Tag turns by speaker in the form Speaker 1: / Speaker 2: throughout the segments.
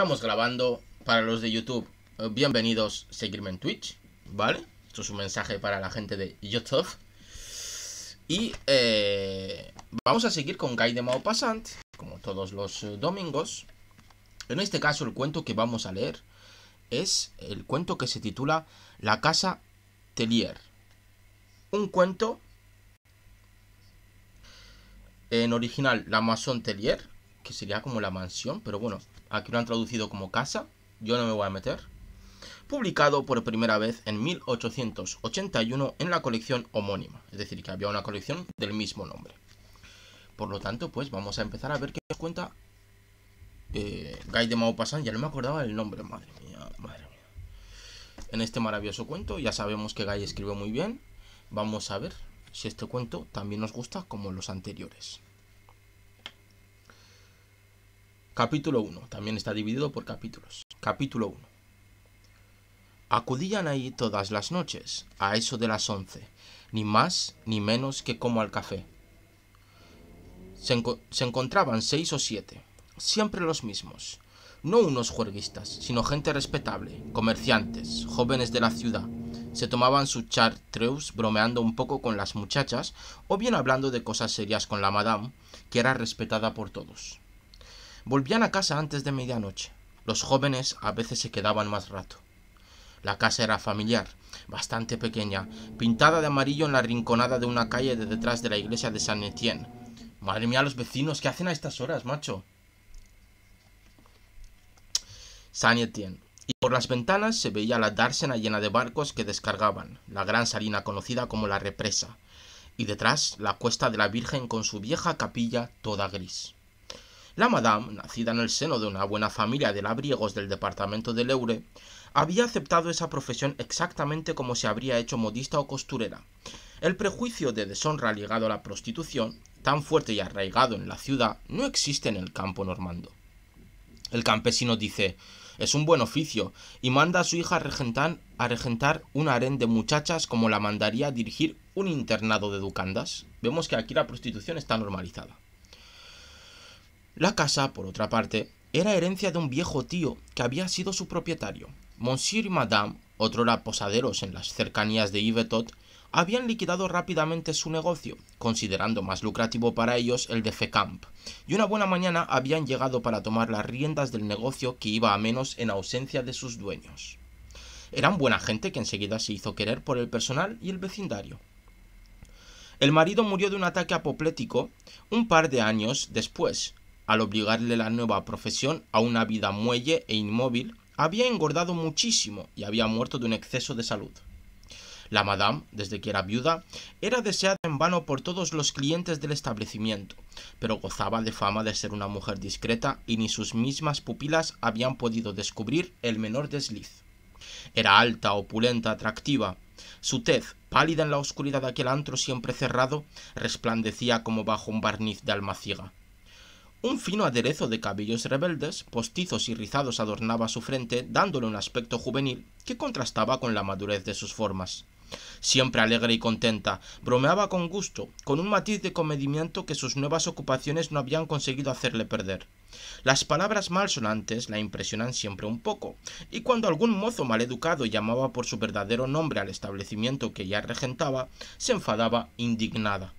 Speaker 1: estamos grabando para los de YouTube. Eh, bienvenidos, a seguirme en Twitch, ¿vale? Esto es un mensaje para la gente de YouTube. Y eh, vamos a seguir con Guy de Maupassant, como todos los eh, domingos. En este caso, el cuento que vamos a leer es el cuento que se titula La Casa Telier. Un cuento en original La Mason Telier, que sería como la mansión, pero bueno, aquí lo han traducido como casa, yo no me voy a meter, publicado por primera vez en 1881 en la colección homónima, es decir, que había una colección del mismo nombre. Por lo tanto, pues vamos a empezar a ver qué nos cuenta eh, Guy de Maupassant, ya no me acordaba el nombre, madre mía, madre mía. En este maravilloso cuento, ya sabemos que Guy escribe muy bien, vamos a ver si este cuento también nos gusta como los anteriores. Capítulo 1. También está dividido por capítulos. Capítulo 1. Acudían ahí todas las noches, a eso de las once, ni más ni menos que como al café. Se, encontraban seis o siete, siempre los mismos. No unos juerguistas, sino gente respetable, comerciantes, jóvenes de la ciudad. Se tomaban su chartreuse bromeando un poco con las muchachas o bien hablando de cosas serias con la madame, que era respetada por todos. Volvían a casa antes de medianoche. Los jóvenes a veces se quedaban más rato. La casa era familiar, bastante pequeña, pintada de amarillo en la rinconada de una calle de detrás de la iglesia de San Etienne. Madre mía, los vecinos, ¿qué hacen a estas horas, macho? San Etienne. Y por las ventanas se veía la dársena llena de barcos que descargaban, la gran salina conocida como la represa, y detrás la cuesta de la Virgen con su vieja capilla toda gris. La madame, nacida en el seno de una buena familia de labriegos del departamento de Leure, había aceptado esa profesión exactamente como se habría hecho modista o costurera. El prejuicio de deshonra ligado a la prostitución, tan fuerte y arraigado en la ciudad, no existe en el campo normando. El campesino dice es un buen oficio, y manda a su hija a regentar, a regentar un harén de muchachas como la mandaría a dirigir un internado de educandas. Vemos que aquí la prostitución está normalizada. La casa, por otra parte, era herencia de un viejo tío que había sido su propietario. Monsieur y Madame, otrora posaderos en las cercanías de Yvetot, habían liquidado rápidamente su negocio, considerando más lucrativo para ellos el de Fecamp, y una buena mañana habían llegado para tomar las riendas del negocio que iba a menos en ausencia de sus dueños. Eran buena gente que enseguida se hizo querer por el personal y el vecindario. El marido murió de un ataque apoplético un par de años después, al obligarle la nueva profesión a una vida muelle e inmóvil, había engordado muchísimo y había muerto de un exceso de salud. La madame, desde que era viuda, era deseada en vano por todos los clientes del establecimiento, pero gozaba de fama de ser una mujer discreta y ni sus mismas pupilas habían podido descubrir el menor desliz. Era alta, opulenta, atractiva. Su tez, pálida en la oscuridad de aquel antro siempre cerrado, resplandecía como bajo un barniz de almaciga. Un fino aderezo de cabellos rebeldes, postizos y rizados adornaba su frente, dándole un aspecto juvenil que contrastaba con la madurez de sus formas. Siempre alegre y contenta, bromeaba con gusto, con un matiz de comedimiento que sus nuevas ocupaciones no habían conseguido hacerle perder. Las palabras malsonantes la impresionan siempre un poco, y cuando algún mozo maleducado llamaba por su verdadero nombre al establecimiento que ya regentaba, se enfadaba indignada.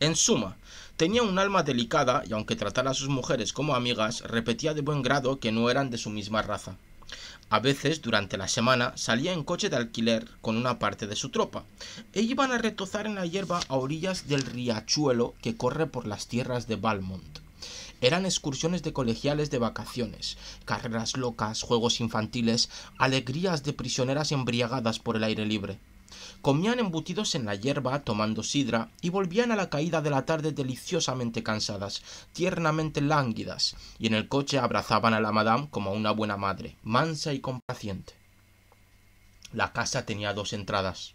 Speaker 1: En suma, Tenía un alma delicada y aunque tratara a sus mujeres como amigas, repetía de buen grado que no eran de su misma raza. A veces, durante la semana, salía en coche de alquiler con una parte de su tropa, e iban a retozar en la hierba a orillas del riachuelo que corre por las tierras de Valmont. Eran excursiones de colegiales de vacaciones, carreras locas, juegos infantiles, alegrías de prisioneras embriagadas por el aire libre comían embutidos en la hierba, tomando sidra, y volvían a la caída de la tarde deliciosamente cansadas, tiernamente lánguidas, y en el coche abrazaban a la madame como a una buena madre, mansa y complaciente. La casa tenía dos entradas.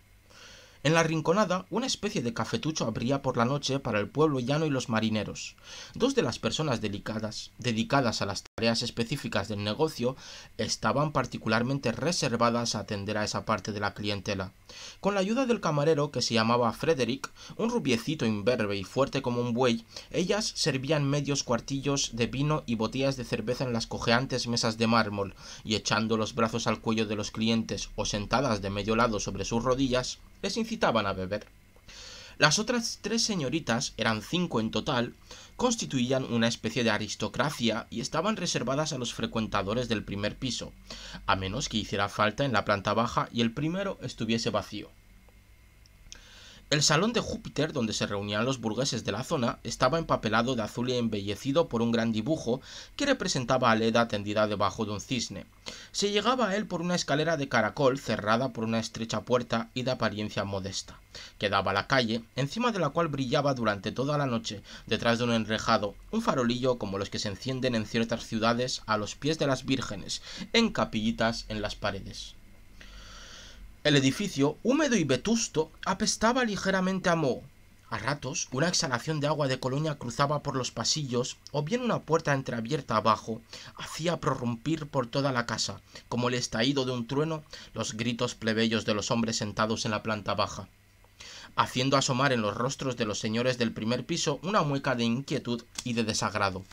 Speaker 1: En la rinconada, una especie de cafetucho abría por la noche para el pueblo llano y los marineros. Dos de las personas delicadas, dedicadas a las específicas del negocio estaban particularmente reservadas a atender a esa parte de la clientela. Con la ayuda del camarero que se llamaba Frederick, un rubiecito imberbe y fuerte como un buey, ellas servían medios cuartillos de vino y botellas de cerveza en las cojeantes mesas de mármol, y echando los brazos al cuello de los clientes o sentadas de medio lado sobre sus rodillas, les incitaban a beber. Las otras tres señoritas, eran cinco en total, constituían una especie de aristocracia y estaban reservadas a los frecuentadores del primer piso, a menos que hiciera falta en la planta baja y el primero estuviese vacío. El salón de Júpiter, donde se reunían los burgueses de la zona, estaba empapelado de azul y embellecido por un gran dibujo que representaba a Leda tendida debajo de un cisne. Se llegaba a él por una escalera de caracol cerrada por una estrecha puerta y de apariencia modesta, que daba a la calle, encima de la cual brillaba durante toda la noche, detrás de un enrejado, un farolillo como los que se encienden en ciertas ciudades a los pies de las vírgenes, en capillitas en las paredes. El edificio, húmedo y vetusto, apestaba ligeramente a moho. A ratos, una exhalación de agua de colonia cruzaba por los pasillos, o bien una puerta entreabierta abajo hacía prorrumpir por toda la casa, como el estallido de un trueno, los gritos plebeyos de los hombres sentados en la planta baja, haciendo asomar en los rostros de los señores del primer piso una mueca de inquietud y de desagrado.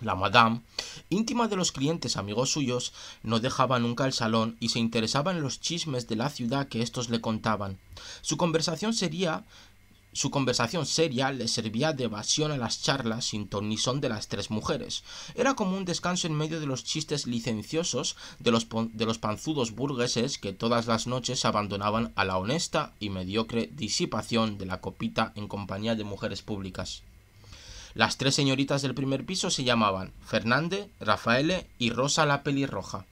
Speaker 1: La madame, íntima de los clientes amigos suyos, no dejaba nunca el salón y se interesaba en los chismes de la ciudad que éstos le contaban. Su conversación sería su conversación seria le servía de evasión a las charlas sin ton de las tres mujeres. Era como un descanso en medio de los chistes licenciosos los, de los panzudos burgueses que todas las noches abandonaban a la honesta y mediocre disipación de la copita en compañía de mujeres públicas. Las tres señoritas del primer piso se llamaban Fernande, Rafaele y Rosa la pelirroja.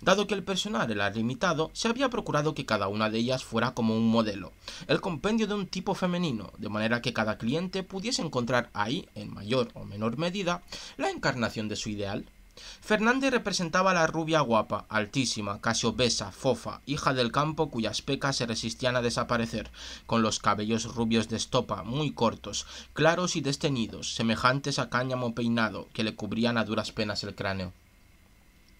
Speaker 1: Dado que el personal era limitado, se había procurado que cada una de ellas fuera como un modelo, el compendio de un tipo femenino, de manera que cada cliente pudiese encontrar ahí, en mayor o menor medida, la encarnación de su ideal. Fernández representaba la rubia guapa, altísima, casi obesa, fofa, hija del campo cuyas pecas se resistían a desaparecer, con los cabellos rubios de estopa, muy cortos, claros y desteñidos, semejantes a cáñamo peinado, que le cubrían a duras penas el cráneo.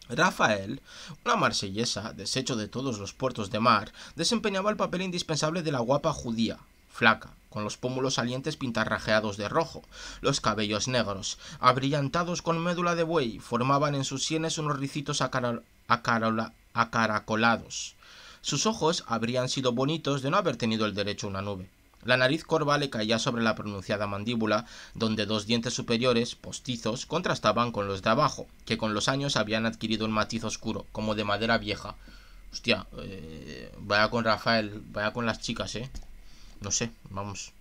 Speaker 1: Rafael, una marsellesa, deshecho de todos los puertos de mar, desempeñaba el papel indispensable de la guapa judía, flaca, con los pómulos salientes pintarrajeados de rojo, los cabellos negros, abrillantados con médula de buey, formaban en sus sienes unos ricitos acaracolados. Sus ojos habrían sido bonitos de no haber tenido el derecho a una nube. La nariz corva le caía sobre la pronunciada mandíbula, donde dos dientes superiores, postizos, contrastaban con los de abajo, que con los años habían adquirido un matiz oscuro, como de madera vieja. Hostia, eh, vaya con Rafael, vaya con las chicas, eh. No sé, vamos.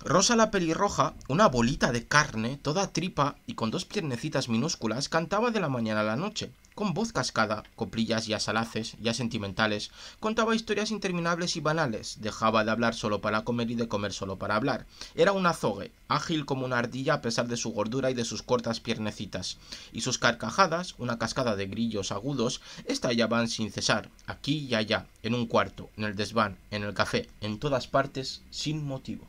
Speaker 1: Rosa la pelirroja, una bolita de carne, toda tripa y con dos piernecitas minúsculas, cantaba de la mañana a la noche, con voz cascada, coplillas y salaces, ya sentimentales, contaba historias interminables y banales, dejaba de hablar solo para comer y de comer solo para hablar. Era un azogue, ágil como una ardilla a pesar de su gordura y de sus cortas piernecitas, y sus carcajadas, una cascada de grillos agudos, estallaban sin cesar, aquí y allá, en un cuarto, en el desván, en el café, en todas partes, sin motivo.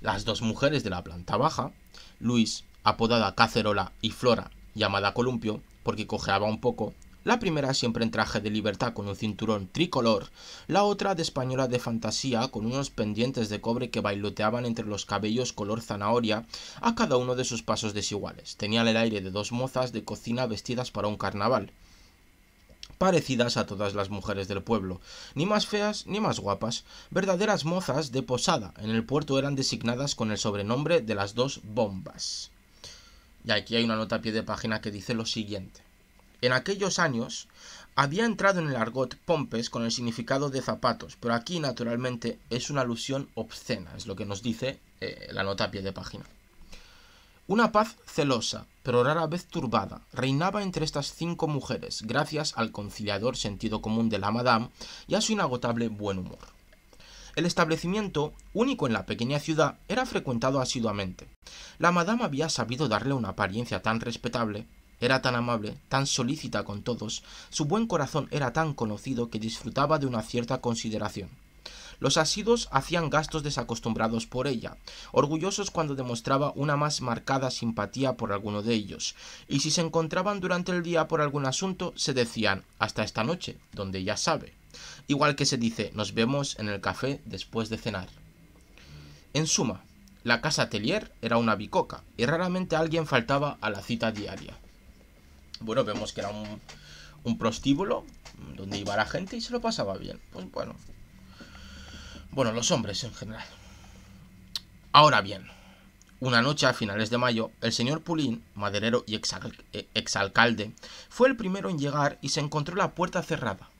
Speaker 1: Las dos mujeres de la planta baja, Luis, apodada Cacerola, y Flora, llamada columpio, porque cojeaba un poco, la primera siempre en traje de libertad con un cinturón tricolor, la otra de española de fantasía con unos pendientes de cobre que bailoteaban entre los cabellos color zanahoria a cada uno de sus pasos desiguales. Tenían el aire de dos mozas de cocina vestidas para un carnaval parecidas a todas las mujeres del pueblo, ni más feas ni más guapas, verdaderas mozas de posada, en el puerto eran designadas con el sobrenombre de las dos bombas. Y aquí hay una nota a pie de página que dice lo siguiente. En aquellos años había entrado en el argot pompes con el significado de zapatos, pero aquí naturalmente es una alusión obscena, es lo que nos dice eh, la nota a pie de página. Una paz celosa, pero rara vez turbada, reinaba entre estas cinco mujeres, gracias al conciliador sentido común de la madame y a su inagotable buen humor. El establecimiento, único en la pequeña ciudad, era frecuentado asiduamente. La madama había sabido darle una apariencia tan respetable, era tan amable, tan solícita con todos, su buen corazón era tan conocido que disfrutaba de una cierta consideración. Los asiduos hacían gastos desacostumbrados por ella, orgullosos cuando demostraba una más marcada simpatía por alguno de ellos, y si se encontraban durante el día por algún asunto, se decían hasta esta noche, donde ya sabe. Igual que se dice, nos vemos en el café después de cenar. En suma, la casa Telier era una bicoca y raramente alguien faltaba a la cita diaria. Bueno, vemos que era un, un prostíbulo donde iba la gente y se lo pasaba bien. Pues bueno. Bueno, los hombres en general. Ahora bien, una noche a finales de mayo, el señor Pulín, maderero y eh, exalcalde, fue el primero en llegar y se encontró la puerta cerrada.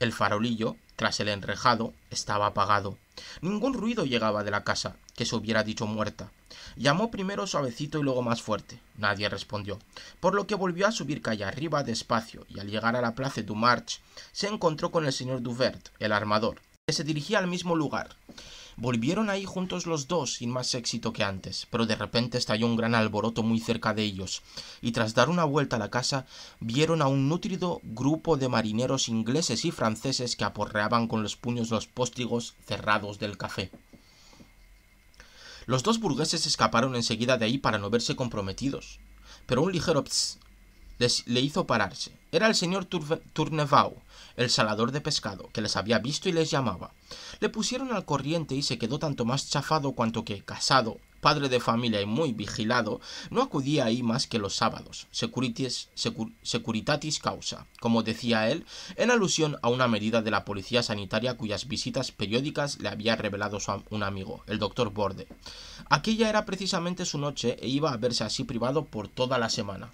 Speaker 1: El farolillo, tras el enrejado, estaba apagado. Ningún ruido llegaba de la casa, que se hubiera dicho muerta. Llamó primero suavecito y luego más fuerte. Nadie respondió, por lo que volvió a subir calle arriba despacio, y al llegar a la Place du March se encontró con el señor Duvert, el armador, se dirigía al mismo lugar. Volvieron ahí juntos los dos, sin más éxito que antes, pero de repente estalló un gran alboroto muy cerca de ellos, y tras dar una vuelta a la casa, vieron a un nutrido grupo de marineros ingleses y franceses que aporreaban con los puños los póstigos cerrados del café. Los dos burgueses escaparon enseguida de ahí para no verse comprometidos, pero un ligero ps le hizo pararse. Era el señor Tournevau, el salador de pescado, que les había visto y les llamaba. Le pusieron al corriente y se quedó tanto más chafado cuanto que, casado, padre de familia y muy vigilado, no acudía ahí más que los sábados, securitatis causa, como decía él, en alusión a una medida de la policía sanitaria cuyas visitas periódicas le había revelado un amigo, el doctor Borde. Aquella era precisamente su noche e iba a verse así privado por toda la semana.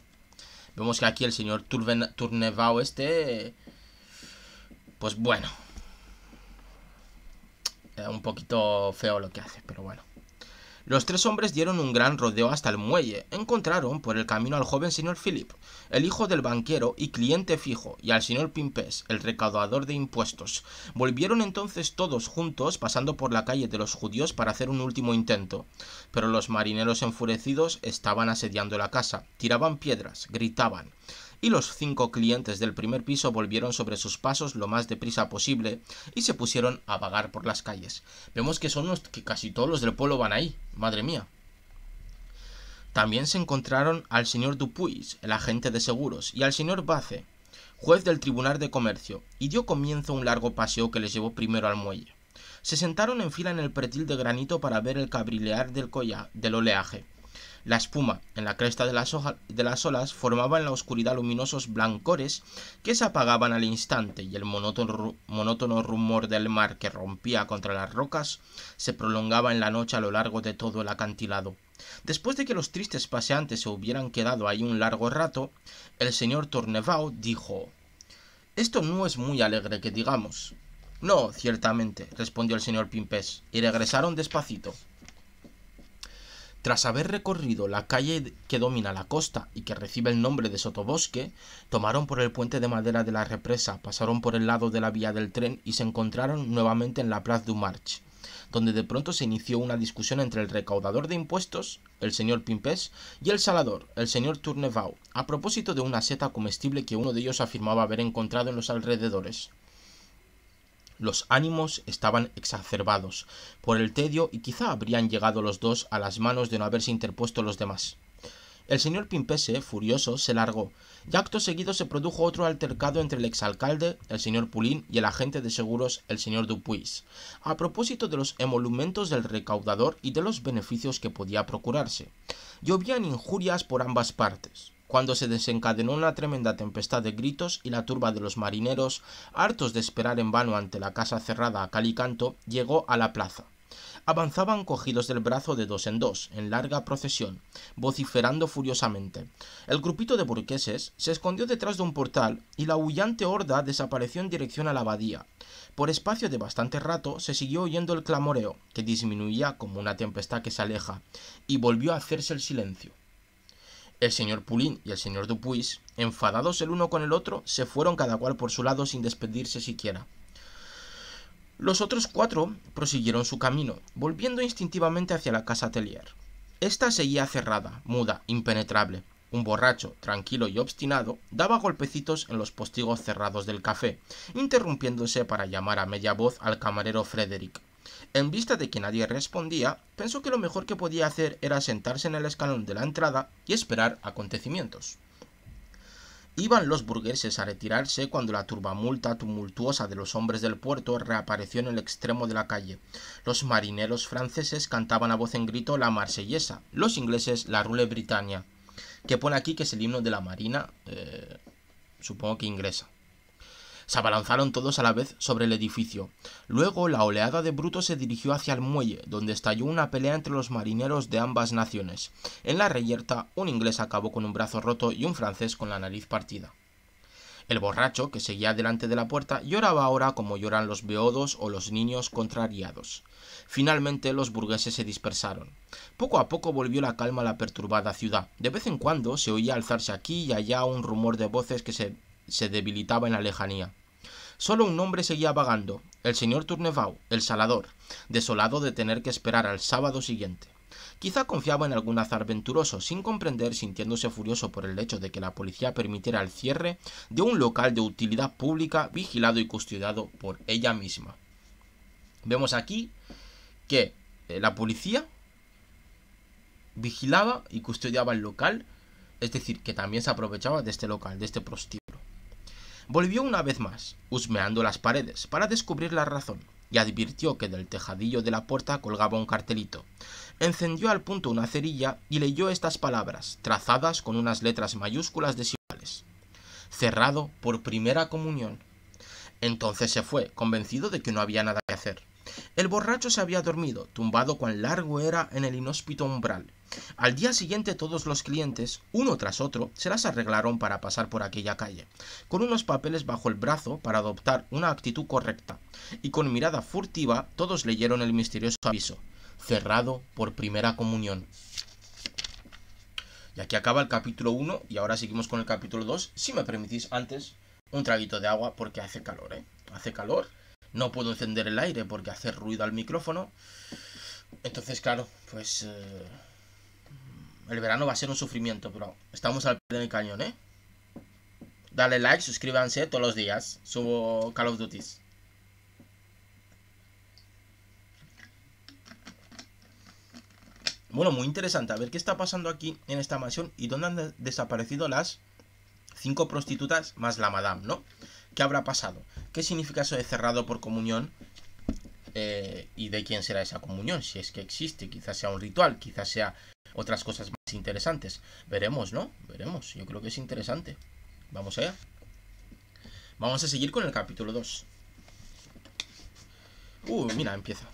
Speaker 1: Vemos que aquí el señor Turnevao este pues bueno. un poquito feo lo que hace, pero bueno. Los tres hombres dieron un gran rodeo hasta el muelle. Encontraron por el camino al joven señor Philip, el hijo del banquero y cliente fijo, y al señor Pimpés, el recaudador de impuestos. Volvieron entonces todos juntos, pasando por la calle de los judíos para hacer un último intento. Pero los marineros enfurecidos estaban asediando la casa, tiraban piedras, gritaban y los cinco clientes del primer piso volvieron sobre sus pasos lo más deprisa posible y se pusieron a vagar por las calles. Vemos que son los que casi todos los del pueblo van ahí, madre mía. También se encontraron al señor Dupuis, el agente de seguros, y al señor Bace, juez del Tribunal de Comercio, y dio comienzo un largo paseo que les llevó primero al muelle. Se sentaron en fila en el pretil de granito para ver el cabrilear del, del oleaje. La espuma en la cresta de las, olas formaba en la oscuridad luminosos blancores que se apagaban al instante y el monótono, rumor del mar que rompía contra las rocas se prolongaba en la noche a lo largo de todo el acantilado. Después de que los tristes paseantes se hubieran quedado ahí un largo rato, el señor Tornevao dijo Esto no es muy alegre que digamos. No, ciertamente, respondió el señor Pimpés, y regresaron despacito. Tras haber recorrido la calle que domina la costa y que recibe el nombre de Sotobosque, tomaron por el puente de madera de la represa, pasaron por el lado de la vía del tren y se encontraron nuevamente en la Plaza du March, donde de pronto se inició una discusión entre el recaudador de impuestos, el señor Pimpés, y el salador, el señor Tournevau, a propósito de una seta comestible que uno de ellos afirmaba haber encontrado en los alrededores. Los ánimos estaban exacerbados por el tedio y quizá habrían llegado los dos a las manos de no haberse interpuesto los demás. El señor Pimpese, furioso, se largó, y acto seguido se produjo otro altercado entre el exalcalde, el señor Pulín, y el agente de seguros, el señor Dupuis, a propósito de los emolumentos del recaudador y de los beneficios que podía procurarse. Llovían injurias por ambas partes cuando se desencadenó una tremenda tempestad de gritos y la turba de los marineros, hartos de esperar en vano ante la casa cerrada a cal y canto, llegó a la plaza. Avanzaban cogidos del brazo de dos en dos, en larga procesión, vociferando furiosamente. El grupito de burgueses se escondió detrás de un portal y la huyante horda desapareció en dirección a la abadía. Por espacio de bastante rato se siguió oyendo el clamoreo, que disminuía como una tempestad que se aleja, y volvió a hacerse el silencio. El señor Poulin y el señor Dupuis, enfadados el uno con el otro, se fueron cada cual por su lado sin despedirse siquiera. Los otros cuatro prosiguieron su camino, volviendo instintivamente hacia la casa Tellier. Esta seguía cerrada, muda, impenetrable. Un borracho, tranquilo y obstinado, daba golpecitos en los postigos cerrados del café, interrumpiéndose para llamar a media voz al camarero Frederick, en vista de que nadie respondía, pensó que lo mejor que podía hacer era sentarse en el escalón de la entrada y esperar acontecimientos. Iban los burgueses a retirarse cuando la turbamulta tumultuosa de los hombres del puerto reapareció en el extremo de la calle. Los marineros franceses cantaban a voz en grito la marsellesa, los ingleses la rule britannia, que pone aquí que es el himno de la marina, eh, supongo que ingresa. Se abalanzaron todos a la vez sobre el edificio. Luego la oleada de brutos se dirigió hacia el muelle, donde estalló una pelea entre los marineros de ambas naciones. En la reyerta, un inglés acabó con un brazo roto y un francés con la nariz partida. El borracho, que seguía delante de la puerta, lloraba ahora como lloran los beodos o los niños contrariados. Finalmente los burgueses se dispersaron. Poco a poco volvió la calma a la perturbada ciudad. De vez en cuando se oía alzarse aquí y allá un rumor de voces que se se debilitaba en la lejanía. Solo un hombre seguía vagando, el señor Tournevau, el salador, desolado de tener que esperar al sábado siguiente. Quizá confiaba en algún azar venturoso, sin comprender, sintiéndose furioso por el hecho de que la policía permitiera el cierre de un local de utilidad pública vigilado y custodiado por ella misma. Vemos aquí que eh, la policía vigilaba y custodiaba el local, es decir, que también se aprovechaba de este local, de este prostíbulo. Volvió una vez más, husmeando las paredes, para descubrir la razón, y advirtió que del tejadillo de la puerta colgaba un cartelito. Encendió al punto una cerilla y leyó estas palabras, trazadas con unas letras mayúsculas desiguales. Cerrado por primera comunión. Entonces se fue, convencido de que no había nada que hacer. El borracho se había dormido, tumbado cuán largo era en el inhóspito umbral, al día siguiente todos los clientes, uno tras otro, se las arreglaron para pasar por aquella calle, con unos papeles bajo el brazo para adoptar una actitud correcta, y con mirada furtiva todos leyeron el misterioso aviso, cerrado por primera comunión. Y aquí acaba el capítulo 1 y ahora seguimos con el capítulo 2. Si me permitís antes un traguito de agua porque hace calor, ¿eh? Hace calor. No puedo encender el aire porque hace ruido al micrófono. Entonces, claro, pues... Eh, el verano va a ser un sufrimiento, pero estamos al pie del cañón, ¿eh? Dale like, suscríbanse todos los días. Subo Call of Duty. Bueno, muy interesante. A ver qué está pasando aquí en esta mansión y dónde han desaparecido las cinco prostitutas más la madame, ¿no? ¿Qué habrá pasado? ¿Qué significa eso de cerrado por comunión? Eh, ¿Y de quién será esa comunión? Si es que existe, quizás sea un ritual, quizás sea otras cosas interesantes. Veremos, ¿no? Veremos. Yo creo que es interesante. Vamos allá. Vamos a seguir con el capítulo 2. Uh, mira, empieza.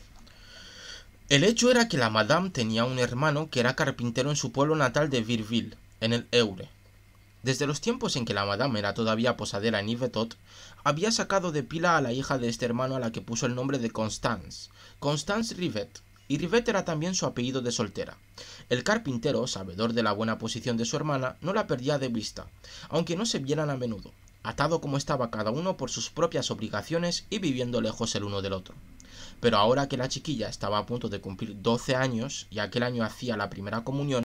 Speaker 1: El hecho era que la madame tenía un hermano que era carpintero en su pueblo natal de Virville, en el Eure. Desde los tiempos en que la madame era todavía posadera en Yvetot, había sacado de pila a la hija de este hermano a la que puso el nombre de Constance, Constance Rivet y Rivet era también su apellido de soltera. El carpintero, sabedor de la buena posición de su hermana, no la perdía de vista, aunque no se vieran a menudo, atado como estaba cada uno por sus propias obligaciones y viviendo lejos el uno del otro. Pero ahora que la chiquilla estaba a punto de cumplir 12 años y aquel año hacía la primera comunión,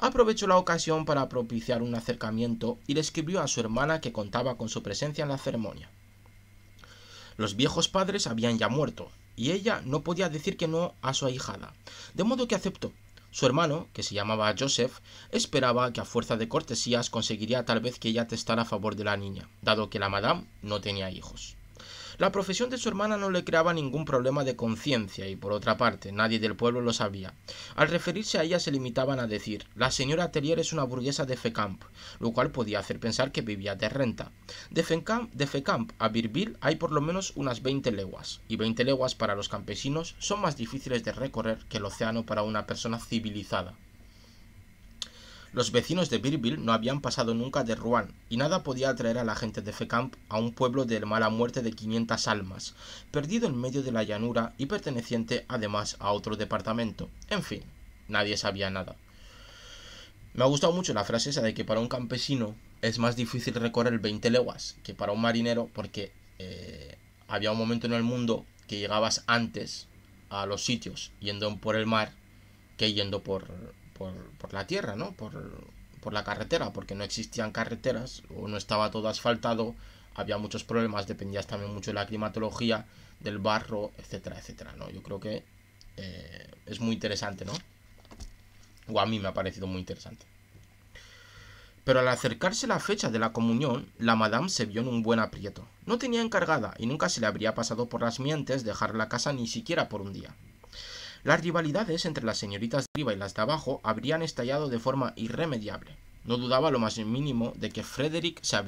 Speaker 1: aprovechó la ocasión para propiciar un acercamiento y le escribió a su hermana que contaba con su presencia en la ceremonia. Los viejos padres habían ya muerto, y ella no podía decir que no a su ahijada, de modo que aceptó. Su hermano, que se llamaba Joseph, esperaba que a fuerza de cortesías conseguiría tal vez que ella testara a favor de la niña, dado que la madame no tenía hijos. La profesión de su hermana no le creaba ningún problema de conciencia y por otra parte nadie del pueblo lo sabía. Al referirse a ella se limitaban a decir la señora Terrier es una burguesa de Fecamp, lo cual podía hacer pensar que vivía de renta. De Fecamp, de a Birbil hay por lo menos unas 20 leguas, y 20 leguas para los campesinos son más difíciles de recorrer que el océano para una persona civilizada. Los vecinos de Birville no habían pasado nunca de Rouen, y nada podía atraer a la gente de Fecamp a un pueblo de mala muerte de 500 almas, perdido en medio de la llanura y perteneciente además a otro departamento. En fin, nadie sabía nada. Me ha gustado mucho la frase esa de que para un campesino es más difícil recorrer 20 leguas que para un marinero, porque eh, había un momento en el mundo que llegabas antes a los sitios yendo por el mar que yendo por, por, la tierra, ¿no? Por, la carretera, porque no existían carreteras o no estaba todo asfaltado, había muchos problemas, dependías también mucho de la climatología, del barro, etcétera, etcétera, ¿no? Yo creo que eh, es muy interesante, ¿no? O a mí me ha parecido muy interesante. Pero al acercarse la fecha de la comunión, la madame se vio en un buen aprieto. No tenía encargada y nunca se le habría pasado por las mientes dejar la casa ni siquiera por un día. Las rivalidades entre las señoritas de arriba y las de abajo habrían estallado de forma irremediable. No dudaba lo más mínimo de que Frederick se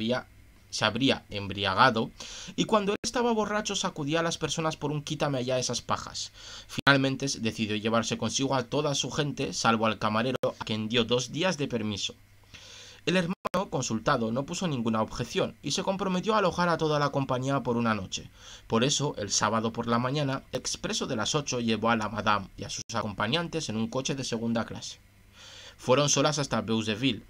Speaker 1: se habría embriagado, y cuando él estaba borracho sacudía a las personas por un quítame allá esas pajas. Finalmente decidió llevarse consigo a toda su gente, salvo al camarero, a quien dio dos días de permiso. El hermano consultado, no puso ninguna objeción y se comprometió a alojar a toda la compañía por una noche. Por eso, el sábado por la mañana, Expreso de las 8 llevó a la Madame y a sus acompañantes en un coche de segunda clase. Fueron solas hasta Beuzeville,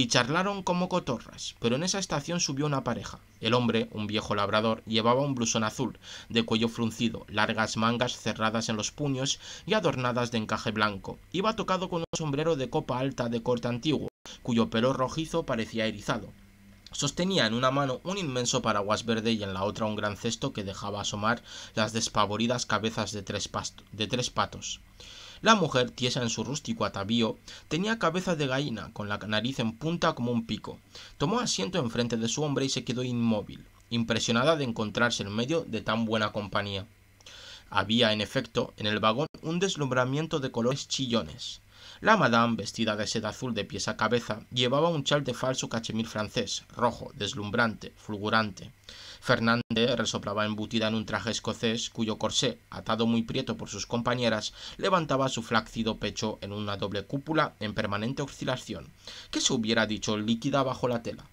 Speaker 1: y charlaron como cotorras, pero en esa estación subió una pareja. El hombre, un viejo labrador, llevaba un blusón azul, de cuello fruncido, largas mangas cerradas en los puños y adornadas de encaje blanco. Iba tocado con un sombrero de copa alta de corte antiguo, cuyo pelo rojizo parecía erizado. Sostenía en una mano un inmenso paraguas verde y en la otra un gran cesto que dejaba asomar las despavoridas cabezas de tres, de tres patos. La mujer, tiesa en su rústico atavío, tenía cabeza de gallina, con la nariz en punta como un pico. Tomó asiento enfrente de su hombre y se quedó inmóvil, impresionada de encontrarse en medio de tan buena compañía. Había, en efecto, en el vagón un deslumbramiento de colores chillones. La madame, vestida de seda azul de pies a cabeza, llevaba un chal de falso cachemir francés, rojo, deslumbrante, fulgurante. Fernández resoplaba embutida en un traje escocés cuyo corsé, atado muy prieto por sus compañeras, levantaba su flácido pecho en una doble cúpula en permanente oscilación. que se hubiera dicho líquida bajo la tela?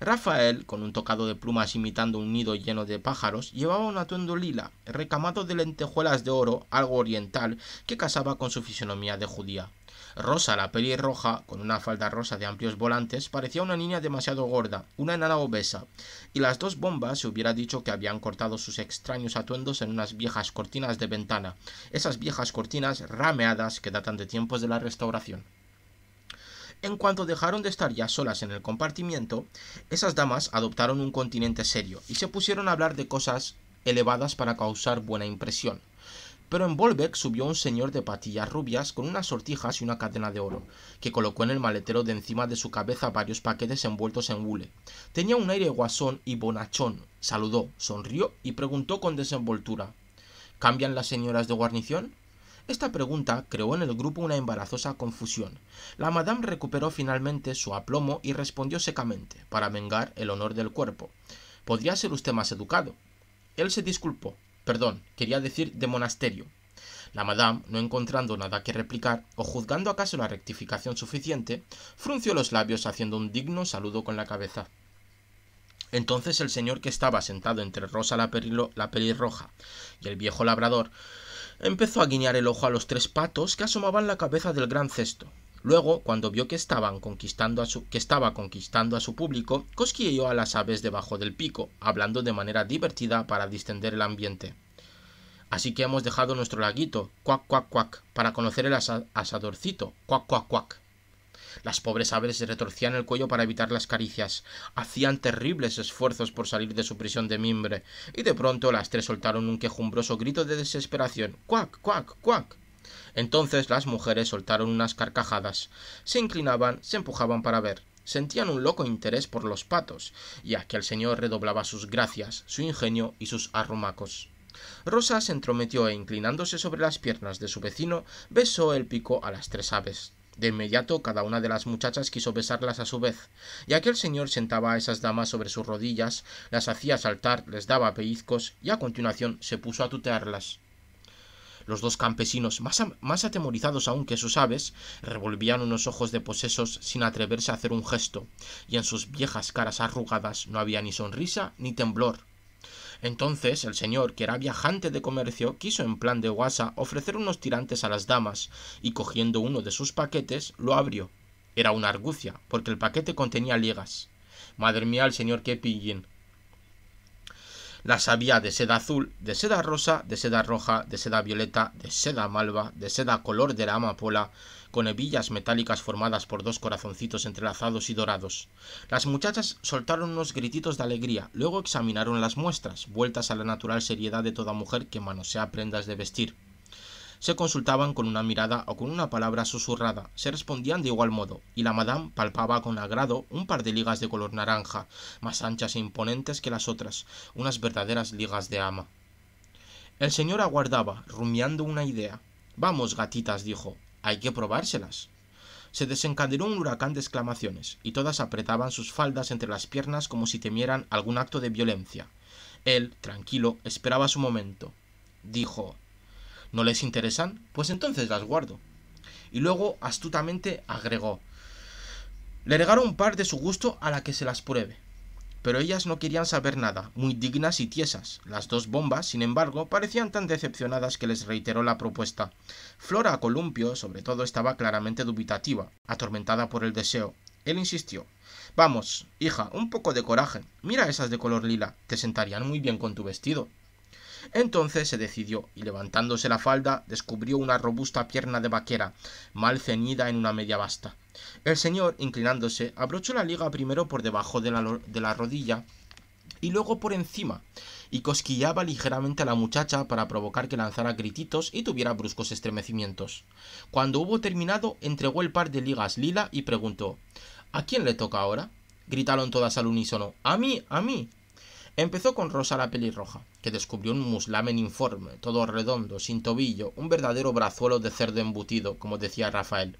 Speaker 1: Rafael, con un tocado de plumas imitando un nido lleno de pájaros, llevaba un atuendo lila, recamado de lentejuelas de oro, algo oriental, que casaba con su fisonomía de judía. Rosa, la pelirroja, con una falda rosa de amplios volantes, parecía una niña demasiado gorda, una enana obesa, y las dos bombas se hubiera dicho que habían cortado sus extraños atuendos en unas viejas cortinas de ventana, esas viejas cortinas rameadas que datan de tiempos de la restauración. En cuanto dejaron de estar ya solas en el compartimiento, esas damas adoptaron un continente serio y se pusieron a hablar de cosas elevadas para causar buena impresión pero en Volbeck subió un señor de patillas rubias con unas sortijas y una cadena de oro, que colocó en el maletero de encima de su cabeza varios paquetes envueltos en hule. Tenía un aire guasón y bonachón, saludó, sonrió y preguntó con desenvoltura ¿Cambian las señoras de guarnición? Esta pregunta creó en el grupo una embarazosa confusión. La madame recuperó finalmente su aplomo y respondió secamente, para vengar el honor del cuerpo. Podría ser usted más educado. Él se disculpó, Perdón, quería decir de monasterio. La madame, no encontrando nada que replicar, o juzgando acaso la rectificación suficiente, frunció los labios haciendo un digno saludo con la cabeza. Entonces el señor que estaba sentado entre Rosa la, la pelirroja y el viejo labrador empezó a guiñar el ojo a los tres patos que asomaban la cabeza del gran cesto. Luego, cuando vio que, estaban conquistando a su, estaba conquistando a su público, cosquilleó a las aves debajo del pico, hablando de manera divertida para distender el ambiente. Así que hemos dejado nuestro laguito, cuac, cuac, cuac, para conocer el asadorcito, cuac, cuac, cuac. Las pobres aves se retorcían el cuello para evitar las caricias. Hacían terribles esfuerzos por salir de su prisión de mimbre, y de pronto las tres soltaron un quejumbroso grito de desesperación, cuac, cuac, cuac. Entonces las mujeres soltaron unas carcajadas, se inclinaban, se empujaban para ver, sentían un loco interés por los patos, ya que el señor redoblaba sus gracias, su ingenio y sus arrumacos. Rosa se entrometió e inclinándose sobre las piernas de su vecino, besó el pico a las tres aves. De inmediato cada una de las muchachas quiso besarlas a su vez, y aquel señor sentaba a esas damas sobre sus rodillas, las hacía saltar, les daba pellizcos, y a continuación se puso a tutearlas. Los dos campesinos, más, más atemorizados aún que sus aves, revolvían unos ojos de posesos sin atreverse a hacer un gesto, y en sus viejas caras arrugadas no había ni sonrisa ni temblor. Entonces el señor, que era viajante de comercio, quiso en plan de guasa ofrecer unos tirantes a las damas, y cogiendo uno de sus paquetes, lo abrió. Era una argucia, porque el paquete contenía ligas. Madre mía, el señor qué las había de seda azul, de seda rosa, de seda roja, de seda violeta, de seda malva, de seda color de la amapola, con hebillas metálicas formadas por dos corazoncitos entrelazados y dorados. Las muchachas soltaron unos grititos de alegría, luego examinaron las muestras, vueltas a la natural seriedad de toda mujer que manosea prendas de vestir. Se consultaban con una mirada o con una palabra susurrada, se respondían de igual modo, y la madame palpaba con agrado un par de ligas de color naranja, más anchas e imponentes que las otras, unas verdaderas ligas de ama. El señor aguardaba, rumiando una idea. Vamos, gatitas, dijo, hay que probárselas se desencadenó un huracán de exclamaciones, y todas apretaban sus faldas entre las piernas como si temieran algún acto de violencia. Él, tranquilo, esperaba su momento. Dijo no les interesan, pues entonces las guardo. Y luego astutamente agregó, le regaló un par de su gusto a la que se las pruebe. Pero ellas no querían saber nada, muy dignas y tiesas. Las dos bombas, sin embargo, parecían tan decepcionadas que les reiteró la propuesta. Flora Columpio, sobre todo, estaba claramente dubitativa, atormentada por el deseo. Él insistió. Vamos, hija, un poco de coraje. Mira esas de color lila, te sentarían muy bien con tu vestido. Entonces se decidió, y levantándose la falda, descubrió una robusta pierna de vaquera, mal ceñida en una media basta. El señor, inclinándose, abrochó la liga primero por debajo de la, rodilla y luego por encima, y cosquillaba ligeramente a la muchacha para provocar que lanzara grititos y tuviera bruscos estremecimientos. Cuando hubo terminado, entregó el par de ligas lila y preguntó ¿A quién le toca ahora? Gritaron todas al unísono ¿A mí? ¿A mí? Empezó con Rosa la pelirroja, que descubrió un muslamen informe, todo redondo, sin tobillo, un verdadero brazuelo de cerdo embutido, como decía Rafael.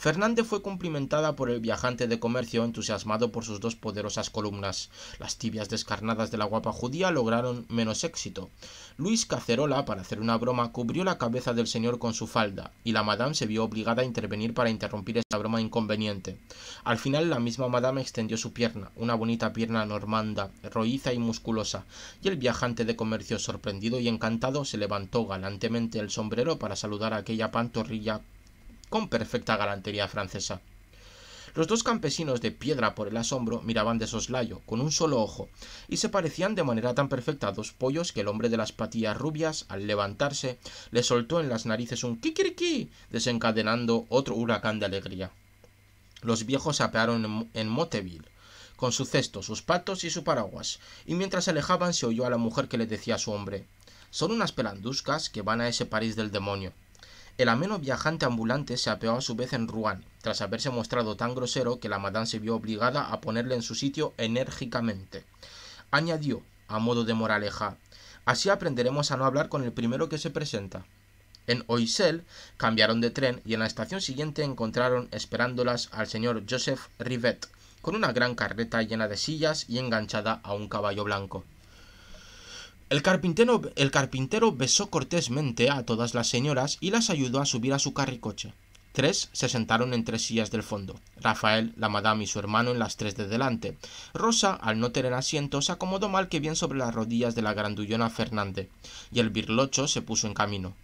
Speaker 1: Fernández fue cumplimentada por el viajante de comercio entusiasmado por sus dos poderosas columnas. Las tibias descarnadas de la guapa judía lograron menos éxito. Luis Cacerola, para hacer una broma, cubrió la cabeza del señor con su falda, y la madame se vio obligada a intervenir para interrumpir esta broma inconveniente. Al final la misma madame extendió su pierna, una bonita pierna normanda, roíza y musculosa, y el viajante de comercio sorprendido y encantado se levantó galantemente el sombrero para saludar a aquella pantorrilla con perfecta galantería francesa. Los dos campesinos de piedra por el asombro miraban de soslayo, con un solo ojo, y se parecían de manera tan perfecta a dos pollos que el hombre de las patillas rubias, al levantarse, le soltó en las narices un kikiriki, desencadenando otro huracán de alegría. Los viejos se apearon en Moteville, con su cesto, sus patos y su paraguas, y mientras se alejaban se oyó a la mujer que le decía a su hombre Son unas pelanduscas que van a ese París del demonio. El ameno viajante ambulante se apeó a su vez en Rouen, tras haberse mostrado tan grosero que la madame se vio obligada a ponerle en su sitio enérgicamente. Añadió, a modo de moraleja, así aprenderemos a no hablar con el primero que se presenta. En Oisel cambiaron de tren y en la estación siguiente encontraron esperándolas al señor Joseph Rivet, con una gran carreta llena de sillas y enganchada a un caballo blanco. El carpintero, besó cortésmente a todas las señoras y las ayudó a subir a su carricoche. Tres se sentaron en tres sillas del fondo, Rafael, la madame y su hermano en las tres de delante. Rosa, al no tener asiento, se acomodó mal que bien sobre las rodillas de la grandullona Fernández, y el birlocho se puso en camino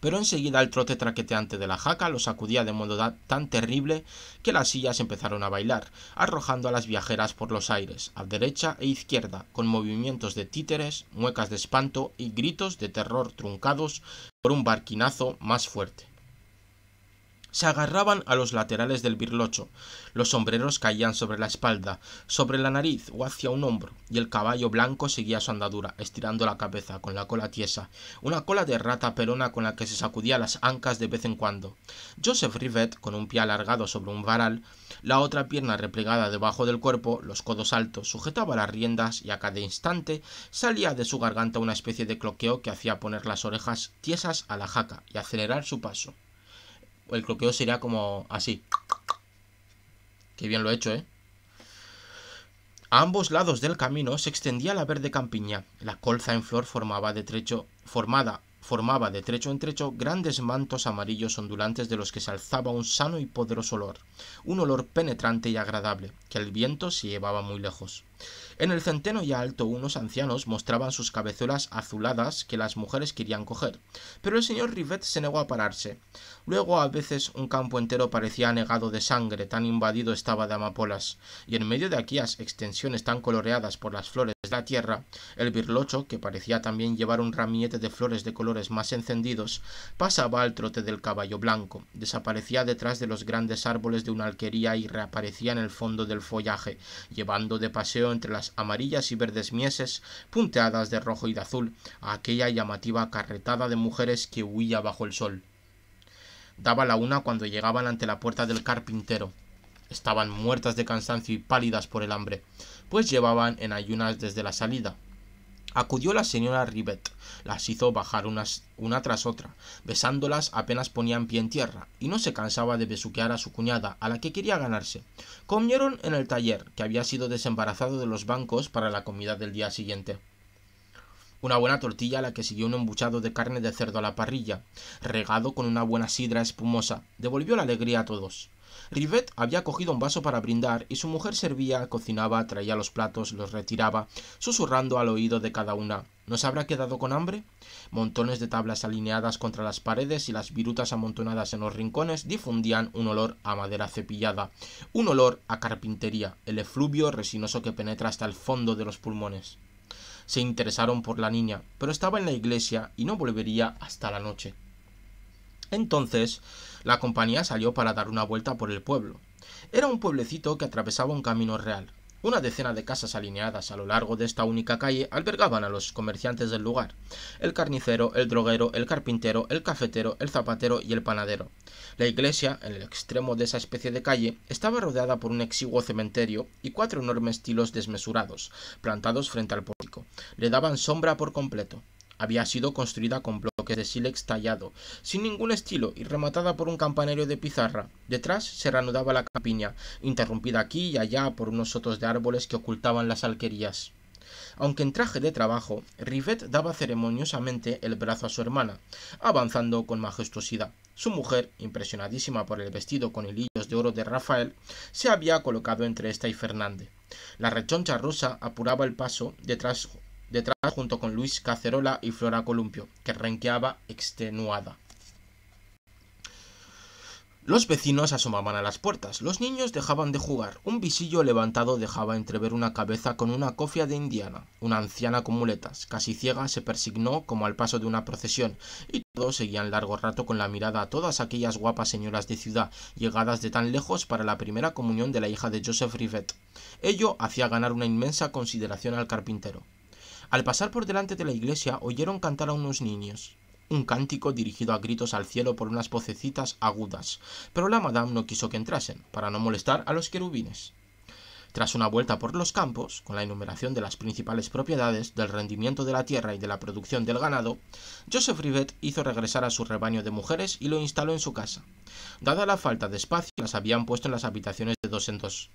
Speaker 1: pero enseguida el trote traqueteante de la jaca lo sacudía de modo tan terrible que las sillas empezaron a bailar, arrojando a las viajeras por los aires, a derecha e izquierda, con movimientos de títeres, muecas de espanto y gritos de terror truncados por un barquinazo más fuerte. Se agarraban a los laterales del birlocho, los sombreros caían sobre la espalda, sobre la nariz o hacia un hombro, y el caballo blanco seguía su andadura, estirando la cabeza con la cola tiesa, una cola de rata perona con la que se sacudía las ancas de vez en cuando. Joseph Rivet, con un pie alargado sobre un varal, la otra pierna replegada debajo del cuerpo, los codos altos, sujetaba las riendas y a cada instante salía de su garganta una especie de cloqueo que hacía poner las orejas tiesas a la jaca y acelerar su paso. El cloqueo sería como así. Qué bien lo he hecho, ¿eh? A ambos lados del camino se extendía la verde campiña. La colza en flor formaba de trecho, formada Formaba de trecho en trecho grandes mantos amarillos ondulantes de los que se alzaba un sano y poderoso olor, un olor penetrante y agradable, que el viento se llevaba muy lejos. En el centeno ya alto unos ancianos mostraban sus cabezuelas azuladas que las mujeres querían coger, pero el señor Rivet se negó a pararse. Luego a veces un campo entero parecía anegado de sangre, tan invadido estaba de amapolas, y en medio de aquellas extensiones tan coloreadas por las flores la tierra, el birlocho, que parecía también llevar un ramillete de flores de colores más encendidos, pasaba al trote del caballo blanco, desaparecía detrás de los grandes árboles de una alquería y reaparecía en el fondo del follaje, llevando de paseo entre las amarillas y verdes mieses, punteadas de rojo y de azul, a aquella llamativa carretada de mujeres que huía bajo el sol. Daba la una cuando llegaban ante la puerta del carpintero. Estaban muertas de cansancio y pálidas por el hambre pues llevaban en ayunas desde la salida. Acudió la señora Rivet, las hizo bajar unas, una tras otra, besándolas apenas ponían pie en tierra, y no se cansaba de besuquear a su cuñada, a la que quería ganarse. Comieron en el taller, que había sido desembarazado de los bancos para la comida del día siguiente. Una buena tortilla a la que siguió un embuchado de carne de cerdo a la parrilla, regado con una buena sidra espumosa, devolvió la alegría a todos. Rivet había cogido un vaso para brindar y su mujer servía, cocinaba, traía los platos, los retiraba, susurrando al oído de cada una. ¿Nos habrá quedado con hambre? Montones de tablas alineadas contra las paredes y las virutas amontonadas en los rincones difundían un olor a madera cepillada, un olor a carpintería, el efluvio resinoso que penetra hasta el fondo de los pulmones. Se interesaron por la niña, pero estaba en la iglesia y no volvería hasta la noche. Entonces, la compañía salió para dar una vuelta por el pueblo. Era un pueblecito que atravesaba un camino real. Una decena de casas alineadas a lo largo de esta única calle albergaban a los comerciantes del lugar, el carnicero, el droguero, el carpintero, el cafetero, el zapatero y el panadero. La iglesia, en el extremo de esa especie de calle, estaba rodeada por un exiguo cementerio y cuatro enormes tilos desmesurados, plantados frente al pórtico. Le daban sombra por completo. Había sido construida con que de silex tallado, sin ningún estilo y rematada por un campanario de pizarra. Detrás se reanudaba la capiña, interrumpida aquí y allá por unos sotos de árboles que ocultaban las alquerías. Aunque en traje de trabajo, Rivet daba ceremoniosamente el brazo a su hermana, avanzando con majestuosidad. Su mujer, impresionadísima por el vestido con hilillos de oro de Rafael, se había colocado entre esta y Fernández. La rechoncha rosa apuraba el paso detrás detrás junto con Luis Cacerola y Flora Columpio, que renqueaba extenuada. Los vecinos asomaban a las puertas, los niños dejaban de jugar, un visillo levantado dejaba entrever una cabeza con una cofia de indiana, una anciana con muletas, casi ciega, se persignó como al paso de una procesión, y todos seguían largo rato con la mirada a todas aquellas guapas señoras de ciudad, llegadas de tan lejos para la primera comunión de la hija de Joseph Rivet. Ello hacía ganar una inmensa consideración al carpintero. Al pasar por delante de la iglesia oyeron cantar a unos niños, un cántico dirigido a gritos al cielo por unas vocecitas agudas, pero la madame no quiso que entrasen, para no molestar a los querubines. Tras una vuelta por los campos, con la enumeración de las principales propiedades, del rendimiento de la tierra y de la producción del ganado, Joseph Rivet hizo regresar a su rebaño de mujeres y lo instaló en su casa. Dada la falta de espacio, las habían puesto en las habitaciones de dos en dos.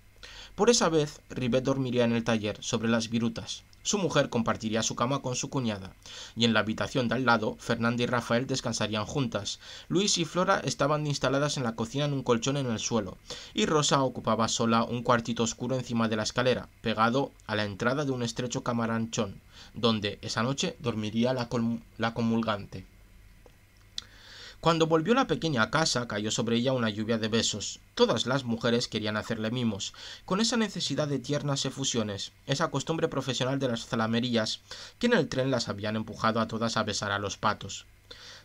Speaker 1: Por esa vez, Ribet dormiría en el taller, sobre las virutas. Su mujer compartiría su cama con su cuñada, y en la habitación de al lado, Fernanda y Rafael descansarían juntas. Luis y Flora estaban instaladas en la cocina en un colchón en el suelo, y Rosa ocupaba sola un cuartito oscuro encima de la escalera, pegado a la entrada de un estrecho camaranchón, donde esa noche dormiría la comulgante. Cuando volvió la pequeña casa cayó sobre ella una lluvia de besos. Todas las mujeres querían hacerle mimos, con esa necesidad de tiernas efusiones, esa costumbre profesional de las zalamerías, que en el tren las habían empujado a todas a besar a los patos.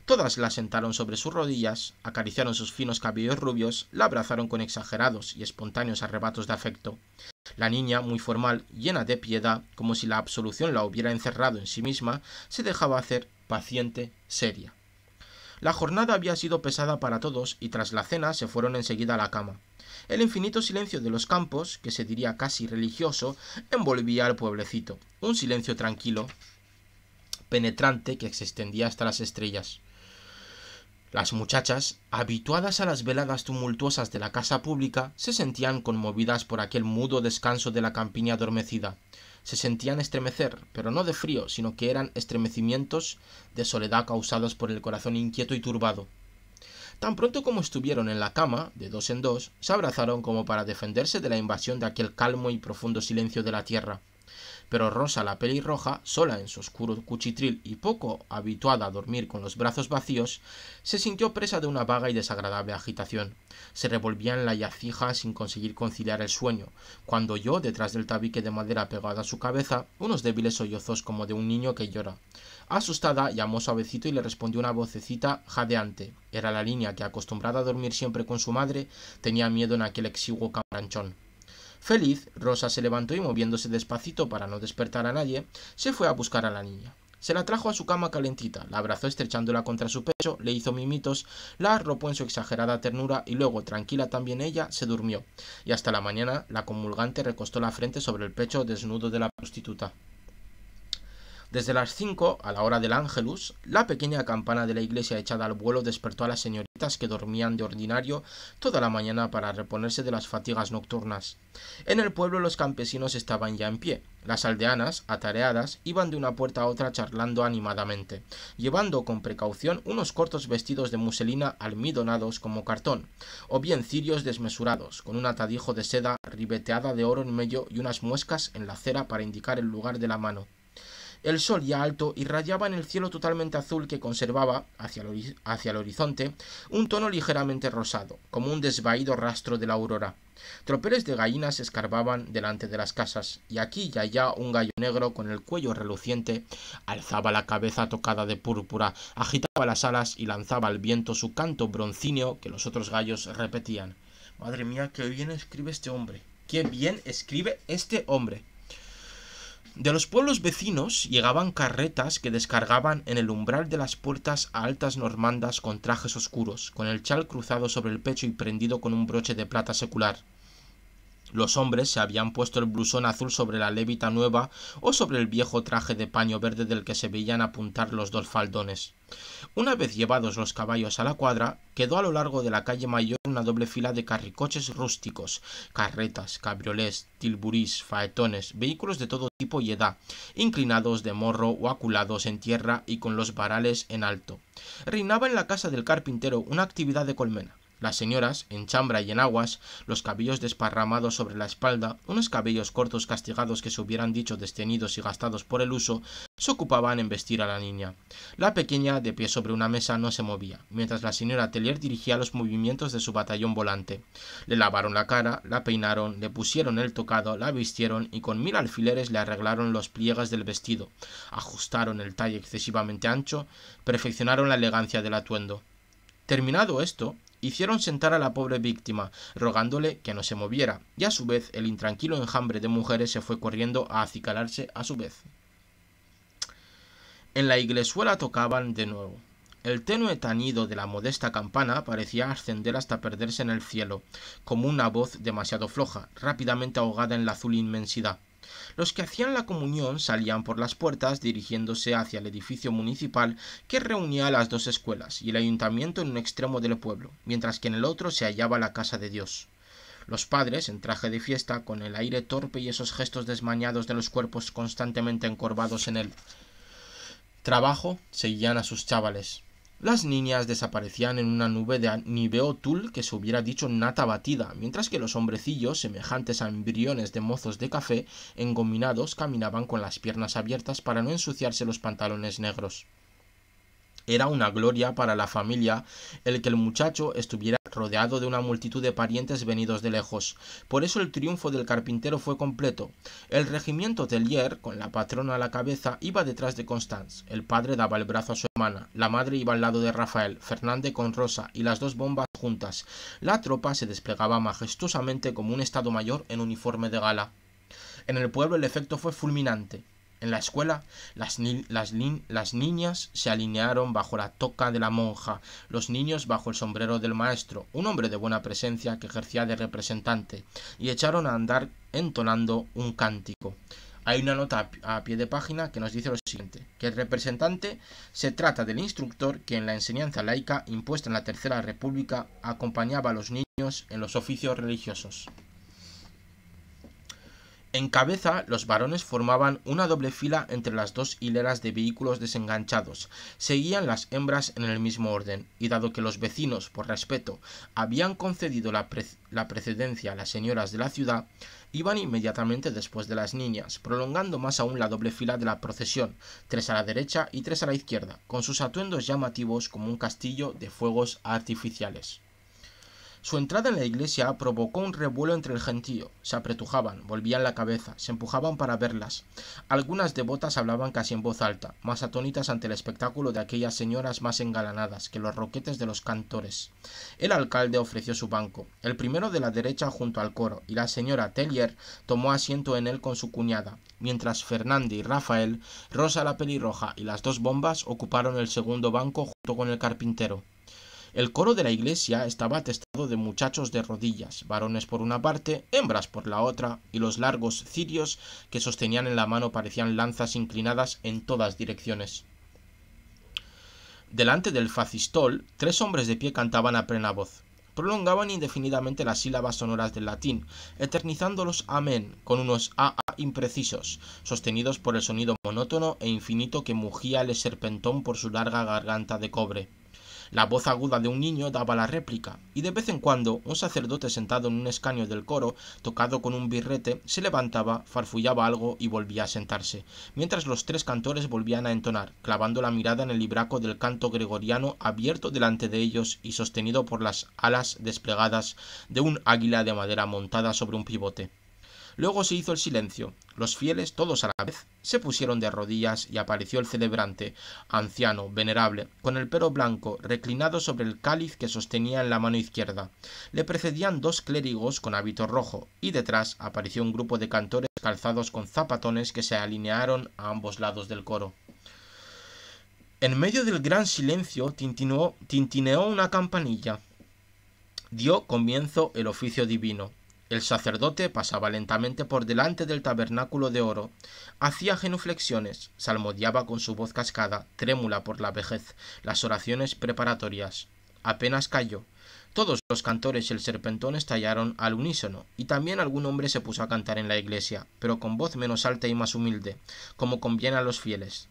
Speaker 1: Todas la sentaron sobre sus rodillas, acariciaron sus finos cabellos rubios, la abrazaron con exagerados y espontáneos arrebatos de afecto. La niña, muy formal, llena de piedad, como si la absolución la hubiera encerrado en sí misma, se dejaba hacer paciente, seria. La jornada había sido pesada para todos y tras la cena se fueron enseguida a la cama. El infinito silencio de los campos, que se diría casi religioso, envolvía al pueblecito, un silencio tranquilo, penetrante que se extendía hasta las estrellas. Las muchachas, habituadas a las veladas tumultuosas de la casa pública, se sentían conmovidas por aquel mudo descanso de la campiña adormecida se sentían estremecer, pero no de frío, sino que eran estremecimientos de soledad causados por el corazón inquieto y turbado. Tan pronto como estuvieron en la cama, de dos en dos, se abrazaron como para defenderse de la invasión de aquel calmo y profundo silencio de la tierra pero Rosa la pelirroja, sola en su oscuro cuchitril y poco habituada a dormir con los brazos vacíos, se sintió presa de una vaga y desagradable agitación. Se revolvía en la yacija sin conseguir conciliar el sueño, cuando oyó, detrás del tabique de madera pegado a su cabeza, unos débiles sollozos como de un niño que llora. Asustada, llamó suavecito y le respondió una vocecita jadeante. Era la línea que, acostumbrada a dormir siempre con su madre, tenía miedo en aquel exiguo camaranchón. Feliz, Rosa se levantó y moviéndose despacito para no despertar a nadie, se fue a buscar a la niña. Se la trajo a su cama calentita, la abrazó estrechándola contra su pecho, le hizo mimitos, la arropó en su exagerada ternura y luego, tranquila también ella, se durmió. Y hasta la mañana, la comulgante recostó la frente sobre el pecho desnudo de la prostituta. Desde las 5, a la hora del Ángelus, la pequeña campana de la iglesia echada al vuelo despertó a las señoritas que dormían de ordinario toda la mañana para reponerse de las fatigas nocturnas. En el pueblo los campesinos estaban ya en pie. Las aldeanas, atareadas, iban de una puerta a otra charlando animadamente, llevando con precaución unos cortos vestidos de muselina almidonados como cartón, o bien cirios desmesurados, con un atadijo de seda ribeteada de oro en medio y unas muescas en la cera para indicar el lugar de la mano. El sol ya alto irradiaba en el cielo totalmente azul que conservaba, hacia el, hacia el horizonte, un tono ligeramente rosado, como un desvaído rastro de la aurora. Tropeles de gallinas escarbaban delante de las casas, y aquí y allá un gallo negro con el cuello reluciente alzaba la cabeza tocada de púrpura, agitaba las alas y lanzaba al viento su canto broncíneo que los otros gallos repetían. Madre mía, qué bien escribe este hombre. Qué bien escribe este hombre. De los pueblos vecinos llegaban carretas que descargaban en el umbral de las puertas a altas normandas con trajes oscuros, con el chal cruzado sobre el pecho y prendido con un broche de plata secular. Los hombres se habían puesto el blusón azul sobre la levita nueva o sobre el viejo traje de paño verde del que se veían apuntar los dos faldones. Una vez llevados los caballos a la cuadra, quedó a lo largo de la calle mayor una doble fila de carricoches rústicos, carretas, cabriolés, tilburís, faetones, vehículos de todo tipo y edad, inclinados de morro o aculados en tierra y con los varales en alto. Reinaba en la casa del carpintero una actividad de colmena. Las señoras, en chambra y en aguas, los cabellos desparramados sobre la espalda, unos cabellos cortos castigados que se hubieran dicho destenidos y gastados por el uso, se ocupaban en vestir a la niña. La pequeña, de pie sobre una mesa, no se movía, mientras la señora Telier dirigía los movimientos de su batallón volante. Le lavaron la cara, la peinaron, le pusieron el tocado, la vistieron y con mil alfileres le arreglaron los pliegues del vestido, ajustaron el talle excesivamente ancho, perfeccionaron la elegancia del atuendo. Terminado esto, hicieron sentar a la pobre víctima, rogándole que no se moviera, y a su vez el intranquilo enjambre de mujeres se fue corriendo a acicalarse a su vez. En la iglesuela tocaban de nuevo. El tenue tañido de la modesta campana parecía ascender hasta perderse en el cielo, como una voz demasiado floja, rápidamente ahogada en la azul inmensidad. Los que hacían la comunión salían por las puertas dirigiéndose hacia el edificio municipal que reunía las dos escuelas y el ayuntamiento en un extremo del pueblo, mientras que en el otro se hallaba la casa de Dios. Los padres, en traje de fiesta, con el aire torpe y esos gestos desmañados de los cuerpos constantemente encorvados en el Trabajo seguían a sus chavales, las niñas desaparecían en una nube de tul que se hubiera dicho nata batida, mientras que los hombrecillos, semejantes a embriones de mozos de café, engominados, caminaban con las piernas abiertas para no ensuciarse los pantalones negros. Era una gloria para la familia el que el muchacho estuviera rodeado de una multitud de parientes venidos de lejos. Por eso el triunfo del carpintero fue completo. El regimiento Lier, con la patrona a la cabeza, iba detrás de Constance. El padre daba el brazo a su hermana, la madre iba al lado de Rafael, Fernández con Rosa y las dos bombas juntas. La tropa se desplegaba majestuosamente como un estado mayor en uniforme de gala. En el pueblo el efecto fue fulminante. En la escuela, las, niñas se alinearon bajo la toca de la monja, los niños bajo el sombrero del maestro, un hombre de buena presencia que ejercía de representante, y echaron a andar entonando un cántico. Hay una nota a pie de página que nos dice lo siguiente, que el representante se trata del instructor que en la enseñanza laica impuesta en la Tercera República acompañaba a los niños en los oficios religiosos. En cabeza, los varones formaban una doble fila entre las dos hileras de vehículos desenganchados. Seguían las hembras en el mismo orden, y dado que los vecinos, por respeto, habían concedido la, precedencia a las señoras de la ciudad, iban inmediatamente después de las niñas, prolongando más aún la doble fila de la procesión, tres a la derecha y tres a la izquierda, con sus atuendos llamativos como un castillo de fuegos artificiales. Su entrada en la iglesia provocó un revuelo entre el gentío. Se apretujaban, volvían la cabeza, se empujaban para verlas. Algunas devotas hablaban casi en voz alta, más atónitas ante el espectáculo de aquellas señoras más engalanadas que los roquetes de los cantores. El alcalde ofreció su banco, el primero de la derecha junto al coro, y la señora Tellier tomó asiento en él con su cuñada, mientras Fernández y Rafael, Rosa la pelirroja y las dos bombas ocuparon el segundo banco junto con el carpintero. El coro de la iglesia estaba atestado de muchachos de rodillas, varones por una parte, hembras por la otra, y los largos cirios que sostenían en la mano parecían lanzas inclinadas en todas direcciones. Delante del facistol, tres hombres de pie cantaban a plena voz. Prolongaban indefinidamente las sílabas sonoras del latín, eternizando los amén con unos aa imprecisos, sostenidos por el sonido monótono e infinito que mugía el serpentón por su larga garganta de cobre. La voz aguda de un niño daba la réplica, y de vez en cuando un sacerdote sentado en un escaño del coro, tocado con un birrete, se levantaba, farfullaba algo y volvía a sentarse, mientras los tres cantores volvían a entonar, clavando la mirada en el libraco del canto gregoriano abierto delante de ellos y sostenido por las alas desplegadas de un águila de madera montada sobre un pivote. Luego se hizo el silencio. Los fieles, todos a la vez, se pusieron de rodillas y apareció el celebrante, anciano, venerable, con el pelo blanco, reclinado sobre el cáliz que sostenía en la mano izquierda. Le precedían dos clérigos con hábito rojo, y detrás apareció un grupo de cantores calzados con zapatones que se alinearon a ambos lados del coro. En medio del gran silencio tintineó una campanilla. Dio comienzo el oficio divino. El sacerdote pasaba lentamente por delante del tabernáculo de oro, hacía genuflexiones, salmodiaba con su voz cascada, trémula por la vejez, las oraciones preparatorias. Apenas cayó. Todos los cantores y el serpentón estallaron al unísono, y también algún hombre se puso a cantar en la iglesia, pero con voz menos alta y más humilde, como conviene a los fieles.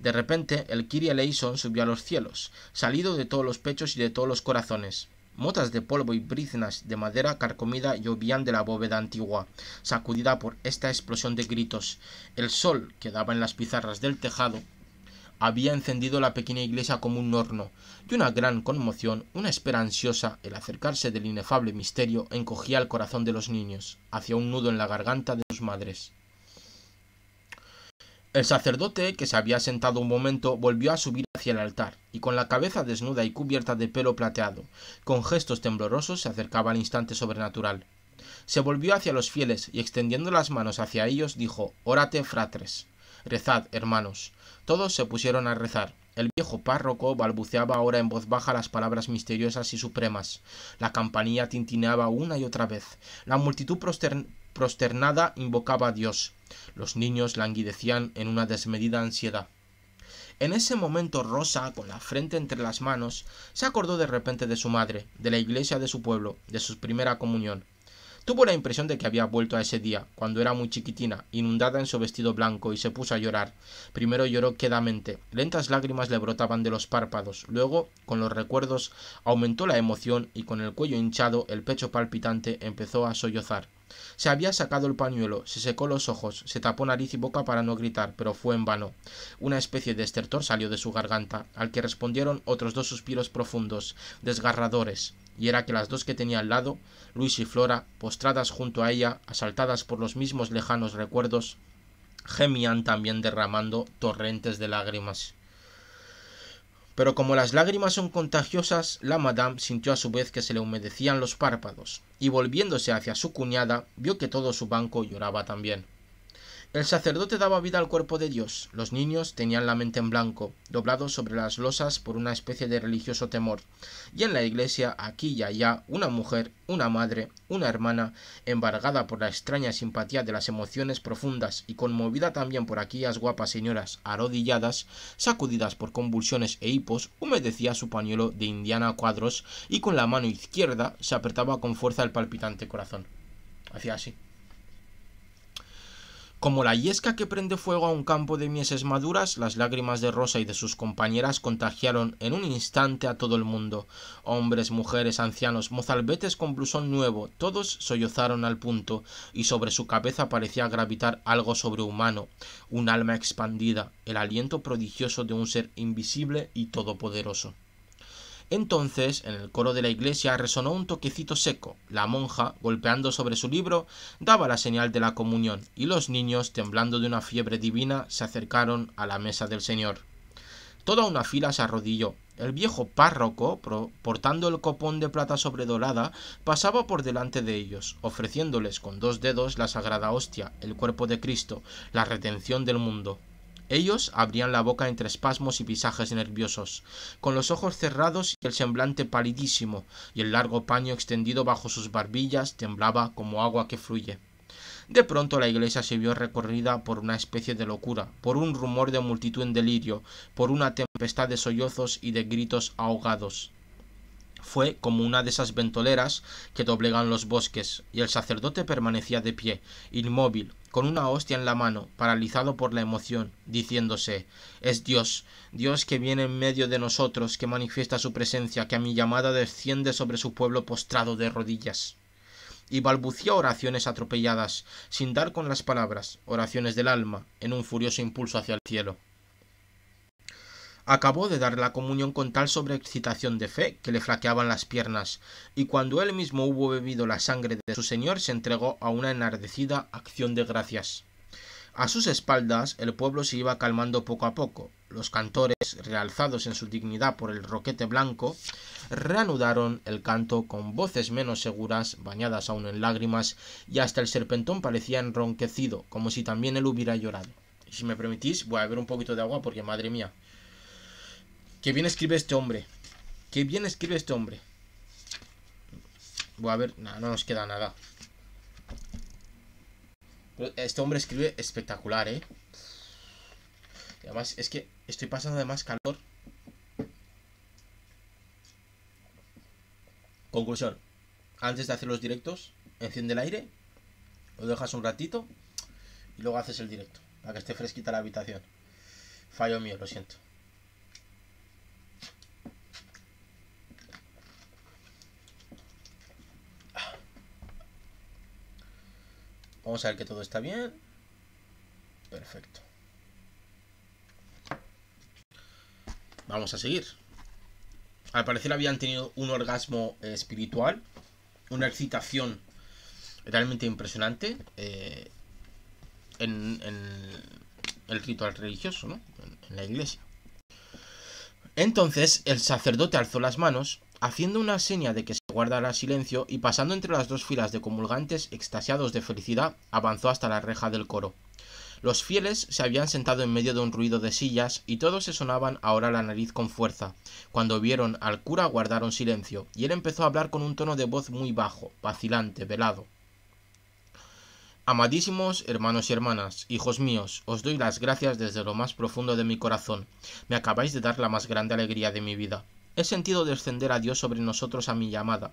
Speaker 1: De repente, el Kyrie eleison subió a los cielos, salido de todos los pechos y de todos los corazones motas de polvo y briznas de madera carcomida llovían de la bóveda antigua, sacudida por esta explosión de gritos. El sol que daba en las pizarras del tejado había encendido la pequeña iglesia como un horno, y una gran conmoción, una espera ansiosa, el acercarse del inefable misterio, encogía el corazón de los niños, hacia un nudo en la garganta de sus madres. El sacerdote, que se había sentado un momento, volvió a subir hacia el altar, y con la cabeza desnuda y cubierta de pelo plateado, con gestos temblorosos se acercaba al instante sobrenatural. Se volvió hacia los fieles, y extendiendo las manos hacia ellos, dijo Órate, fratres. Rezad, hermanos. Todos se pusieron a rezar. El viejo párroco balbuceaba ahora en voz baja las palabras misteriosas y supremas. La campanilla tintineaba una y otra vez. La multitud prosternada invocaba a Dios. Los niños languidecían en una desmedida ansiedad. En ese momento Rosa, con la frente entre las manos, se acordó de repente de su madre, de la iglesia de su pueblo, de su primera comunión. Tuvo la impresión de que había vuelto a ese día, cuando era muy chiquitina, inundada en su vestido blanco, y se puso a llorar. Primero lloró quedamente, lentas lágrimas le brotaban de los párpados, luego, con los recuerdos, aumentó la emoción y con el cuello hinchado, el pecho palpitante, empezó a sollozar. Se había sacado el pañuelo, se secó los ojos, se tapó nariz y boca para no gritar, pero fue en vano. Una especie de estertor salió de su garganta, al que respondieron otros dos suspiros profundos, desgarradores, y era que las dos que tenía al lado, Luis y Flora, postradas junto a ella, asaltadas por los mismos lejanos recuerdos, gemían también derramando torrentes de lágrimas. Pero como las lágrimas son contagiosas, la madame sintió a su vez que se le humedecían los párpados, y volviéndose hacia su cuñada, vio que todo su banco lloraba también. El sacerdote daba vida al cuerpo de Dios, los niños tenían la mente en blanco, doblados sobre las losas por una especie de religioso temor, y en la iglesia, aquí y allá, una mujer, una madre, una hermana, embargada por la extraña simpatía de las emociones profundas y conmovida también por aquellas guapas señoras arrodilladas, sacudidas por convulsiones e hipos, humedecía su pañuelo de indiana a cuadros y con la mano izquierda se apretaba con fuerza el palpitante corazón. Hacía así. Como la yesca que prende fuego a un campo de mieses maduras, las lágrimas de Rosa y de sus compañeras contagiaron en un instante a todo el mundo. Hombres, mujeres, ancianos, mozalbetes con blusón nuevo, todos sollozaron al punto, y sobre su cabeza parecía gravitar algo sobrehumano, un alma expandida, el aliento prodigioso de un ser invisible y todopoderoso. Entonces, en el coro de la iglesia resonó un toquecito seco. La monja, golpeando sobre su libro, daba la señal de la comunión, y los niños, temblando de una fiebre divina, se acercaron a la mesa del Señor. Toda una fila se arrodilló. El viejo párroco, portando el copón de plata sobredolada, pasaba por delante de ellos, ofreciéndoles con dos dedos la sagrada hostia, el cuerpo de Cristo, la retención del mundo. Ellos abrían la boca entre espasmos y visajes nerviosos, con los ojos cerrados y el semblante palidísimo, y el largo paño extendido bajo sus barbillas temblaba como agua que fluye. De pronto la iglesia se vio recorrida por una especie de locura, por un rumor de multitud en delirio, por una tempestad de sollozos y de gritos ahogados fue como una de esas ventoleras que doblegan los bosques, y el sacerdote permanecía de pie, inmóvil, con una hostia en la mano, paralizado por la emoción, diciéndose Es Dios, Dios que viene en medio de nosotros, que manifiesta su presencia, que a mi llamada desciende sobre su pueblo postrado de rodillas. Y balbucía oraciones atropelladas, sin dar con las palabras, oraciones del alma, en un furioso impulso hacia el cielo. Acabó de dar la comunión con tal sobreexcitación de fe que le flaqueaban las piernas, y cuando él mismo hubo bebido la sangre de su Señor se entregó a una enardecida acción de gracias. A sus espaldas el pueblo se iba calmando poco a poco. Los cantores, realzados en su dignidad por el roquete blanco, reanudaron el canto con voces menos seguras, bañadas aún en lágrimas, y hasta el serpentón parecía enronquecido, como si también él hubiera llorado. Si me permitís, voy a beber un poquito de agua porque, madre mía, Qué bien escribe este hombre. Qué bien escribe este hombre. Voy a ver. no nos queda nada. este hombre escribe espectacular, ¿eh? Y además, es que estoy pasando de más calor. Conclusión. Antes de hacer los directos, enciende el aire. Lo dejas un ratito. Y luego haces el directo. Para que esté fresquita la habitación. Fallo mío, lo siento. Vamos a ver que todo está bien. Perfecto. Vamos a seguir. Al parecer habían tenido un orgasmo eh, espiritual, una excitación realmente impresionante eh, en, el ritual religioso, ¿no? en, en la iglesia. Entonces el sacerdote alzó las manos, haciendo una seña de que guardara silencio y pasando entre las dos filas de comulgantes extasiados de felicidad, avanzó hasta la reja del coro. Los fieles se habían sentado en medio de un ruido de sillas y todos se sonaban ahora la nariz con fuerza. Cuando vieron al cura guardaron silencio y él empezó a hablar con un tono de voz muy bajo, vacilante, velado. Amadísimos hermanos y hermanas, hijos míos, os doy las gracias desde lo más profundo de mi corazón. Me acabáis de dar la más grande alegría de mi vida. He sentido descender a Dios sobre nosotros a mi llamada.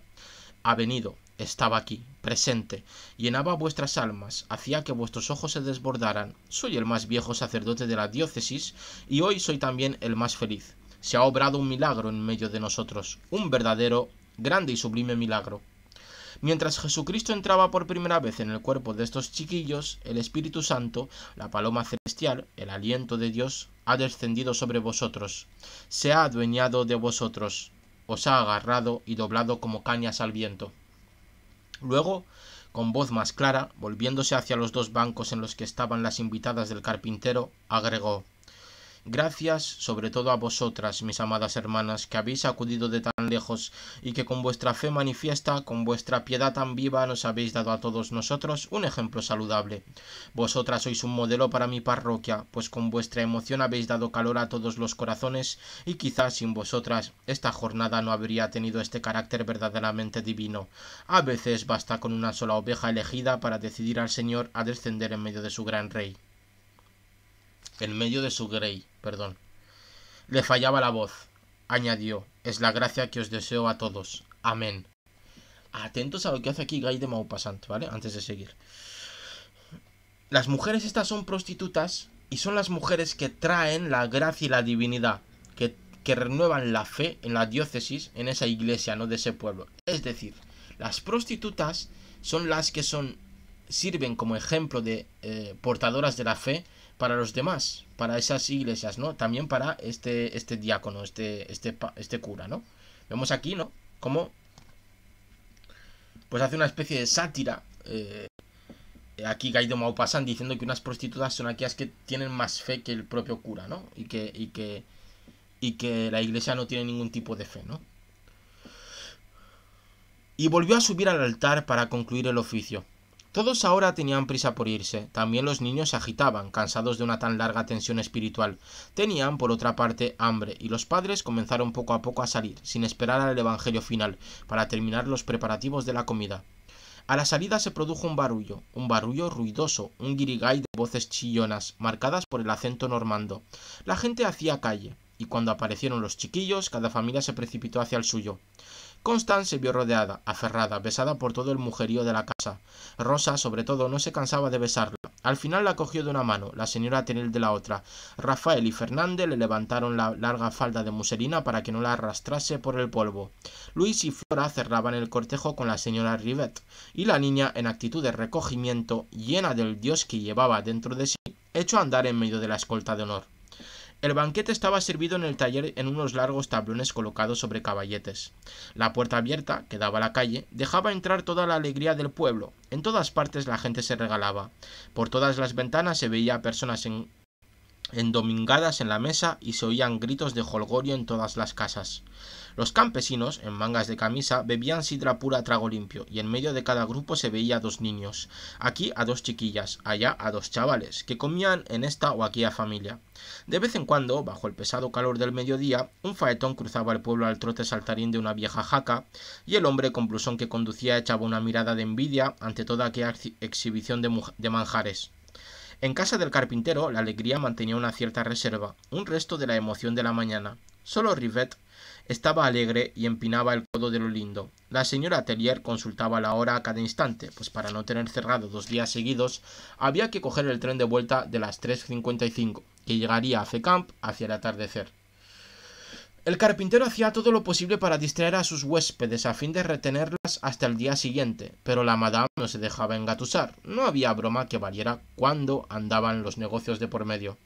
Speaker 1: Ha venido, estaba aquí, presente, llenaba vuestras almas, hacía que vuestros ojos se desbordaran. Soy el más viejo sacerdote de la diócesis y hoy soy también el más feliz. Se ha obrado un milagro en medio de nosotros, un verdadero, grande y sublime milagro. Mientras Jesucristo entraba por primera vez en el cuerpo de estos chiquillos, el Espíritu Santo, la paloma celestial, el aliento de Dios, ha descendido sobre vosotros, se ha adueñado de vosotros, os ha agarrado y doblado como cañas al viento. Luego, con voz más clara, volviéndose hacia los dos bancos en los que estaban las invitadas del carpintero, agregó Gracias sobre todo a vosotras, mis amadas hermanas, que habéis acudido de tal lejos, y que con vuestra fe manifiesta, con vuestra piedad tan viva, nos habéis dado a todos nosotros un ejemplo saludable. Vosotras sois un modelo para mi parroquia, pues con vuestra emoción habéis dado calor a todos los corazones, y quizás sin vosotras esta jornada no habría tenido este carácter verdaderamente divino. A veces basta con una sola oveja elegida para decidir al Señor a descender en medio de su gran rey. En medio de su grey, perdón. Le fallaba la voz, añadió, es la gracia que os deseo a todos. Amén. Atentos a lo que hace aquí Guy de Maupassant, ¿vale? Antes de seguir. Las mujeres estas son prostitutas y son las mujeres que traen la gracia y la divinidad, que, renuevan la fe en la diócesis, en esa iglesia, no de ese pueblo. Es decir, las prostitutas son las que son sirven como ejemplo de eh, portadoras de la fe para los demás, para esas iglesias, ¿no? También para este, este diácono, este, este, este cura, ¿no? Vemos aquí, ¿no? Cómo pues hace una especie de sátira. Eh, aquí Gaido Maupassant diciendo que unas prostitutas son aquellas que tienen más fe que el propio cura, ¿no? Y que, que, y que la iglesia no tiene ningún tipo de fe, ¿no? Y volvió a subir al altar para concluir el oficio. Todos ahora tenían prisa por irse, también los niños se agitaban, cansados de una tan larga tensión espiritual. Tenían, por otra parte, hambre, y los padres comenzaron poco a poco a salir, sin esperar al Evangelio final, para terminar los preparativos de la comida. A la salida se produjo un barullo, un barullo ruidoso, un guirigay de voces chillonas, marcadas por el acento normando. La gente hacía calle, y cuando aparecieron los chiquillos, cada familia se precipitó hacia el suyo. Constance se vio rodeada, aferrada, besada por todo el mujerío de la casa. Rosa, sobre todo, no se cansaba de besarla. Al final la cogió de una mano, la señora Tenel de la otra. Rafael y Fernández le levantaron la larga falda de muselina para que no la arrastrase por el polvo. Luis y Flora cerraban el cortejo con la señora Rivet, y la niña, en actitud de recogimiento, llena del dios que llevaba dentro de sí, echó a andar en medio de la escolta de honor. El banquete estaba servido en el taller en unos largos tablones colocados sobre caballetes. La puerta abierta, que daba a la calle, dejaba entrar toda la alegría del pueblo. En todas partes la gente se regalaba. Por todas las ventanas se veía personas endomingadas en la mesa y se oían gritos de jolgorio en todas las casas. Los campesinos, en mangas de camisa, bebían sidra pura a trago limpio, y en medio de cada grupo se veía a dos niños, aquí a dos chiquillas, allá a dos chavales, que comían en esta o aquella familia. De vez en cuando, bajo el pesado calor del mediodía, un faetón cruzaba el pueblo al trote saltarín de una vieja jaca, y el hombre con blusón que conducía echaba una mirada de envidia ante toda aquella exhibición de, de manjares. En casa del carpintero la alegría mantenía una cierta reserva, un resto de la emoción de la mañana. Solo Rivet estaba alegre y empinaba el codo de lo lindo. La señora Tellier consultaba la hora a cada instante, pues para no tener cerrado dos días seguidos, había que coger el tren de vuelta de las 3.55, que llegaría a Fecamp hacia el atardecer. El carpintero hacía todo lo posible para distraer a sus huéspedes a fin de retenerlas hasta el día siguiente, pero la madame no se dejaba engatusar. No había broma que valiera cuando andaban los negocios de por medio.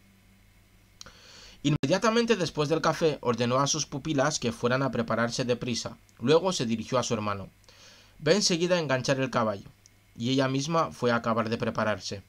Speaker 1: Inmediatamente después del café ordenó a sus pupilas que fueran a prepararse deprisa. Luego se dirigió a su hermano. Ve enseguida a enganchar el caballo. Y ella misma fue a acabar de prepararse.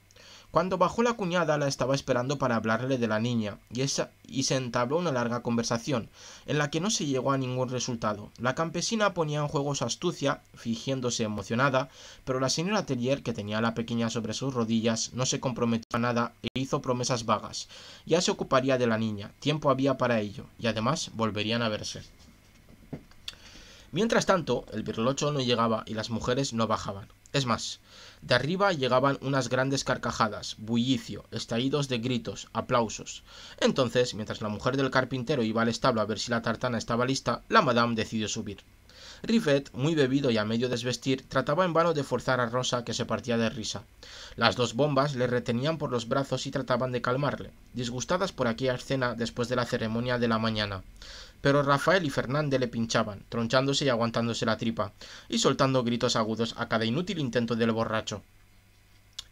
Speaker 1: Cuando bajó la cuñada la estaba esperando para hablarle de la niña, y, esa, y se entabló una larga conversación, en la que no se llegó a ningún resultado. La campesina ponía en juego su astucia, fingiéndose emocionada, pero la señora Tellier, que tenía a la pequeña sobre sus rodillas, no se comprometió a nada hizo promesas vagas. Ya se ocuparía de la niña, tiempo había para ello, y además volverían a verse. Mientras tanto, el birlocho no llegaba y las mujeres no bajaban. Es más, de arriba llegaban unas grandes carcajadas, bullicio, estallidos de gritos, aplausos. Entonces, mientras la mujer del carpintero iba al establo a ver si la tartana estaba lista, la madame decidió subir. Rivet, muy bebido y a medio desvestir, trataba en vano de forzar a Rosa, que se partía de risa. Las dos bombas le retenían por los brazos y trataban de calmarle, disgustadas por aquella escena después de la ceremonia de la mañana. Pero Rafael y Fernández le pinchaban, tronchándose y aguantándose la tripa, y soltando gritos agudos a cada inútil intento del borracho.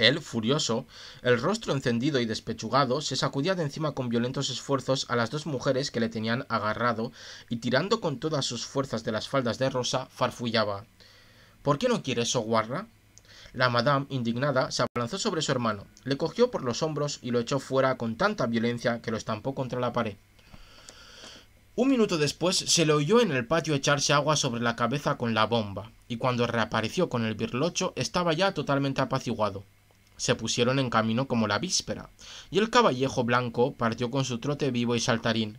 Speaker 1: Él, furioso, el rostro encendido y despechugado, se sacudía de encima con violentos esfuerzos a las dos mujeres que le tenían agarrado y tirando con todas sus fuerzas de las faldas de Rosa, farfullaba. ¿Por qué no eso, guarra? La madame, indignada, se abalanzó sobre su hermano, le cogió por los hombros y lo echó fuera con tanta violencia que lo estampó contra la pared. Un minuto después se le oyó en el patio echarse agua sobre la cabeza con la bomba, y cuando reapareció con el birlocho estaba ya totalmente apaciguado se pusieron en camino como la víspera, y el caballejo blanco partió con su trote vivo y saltarín.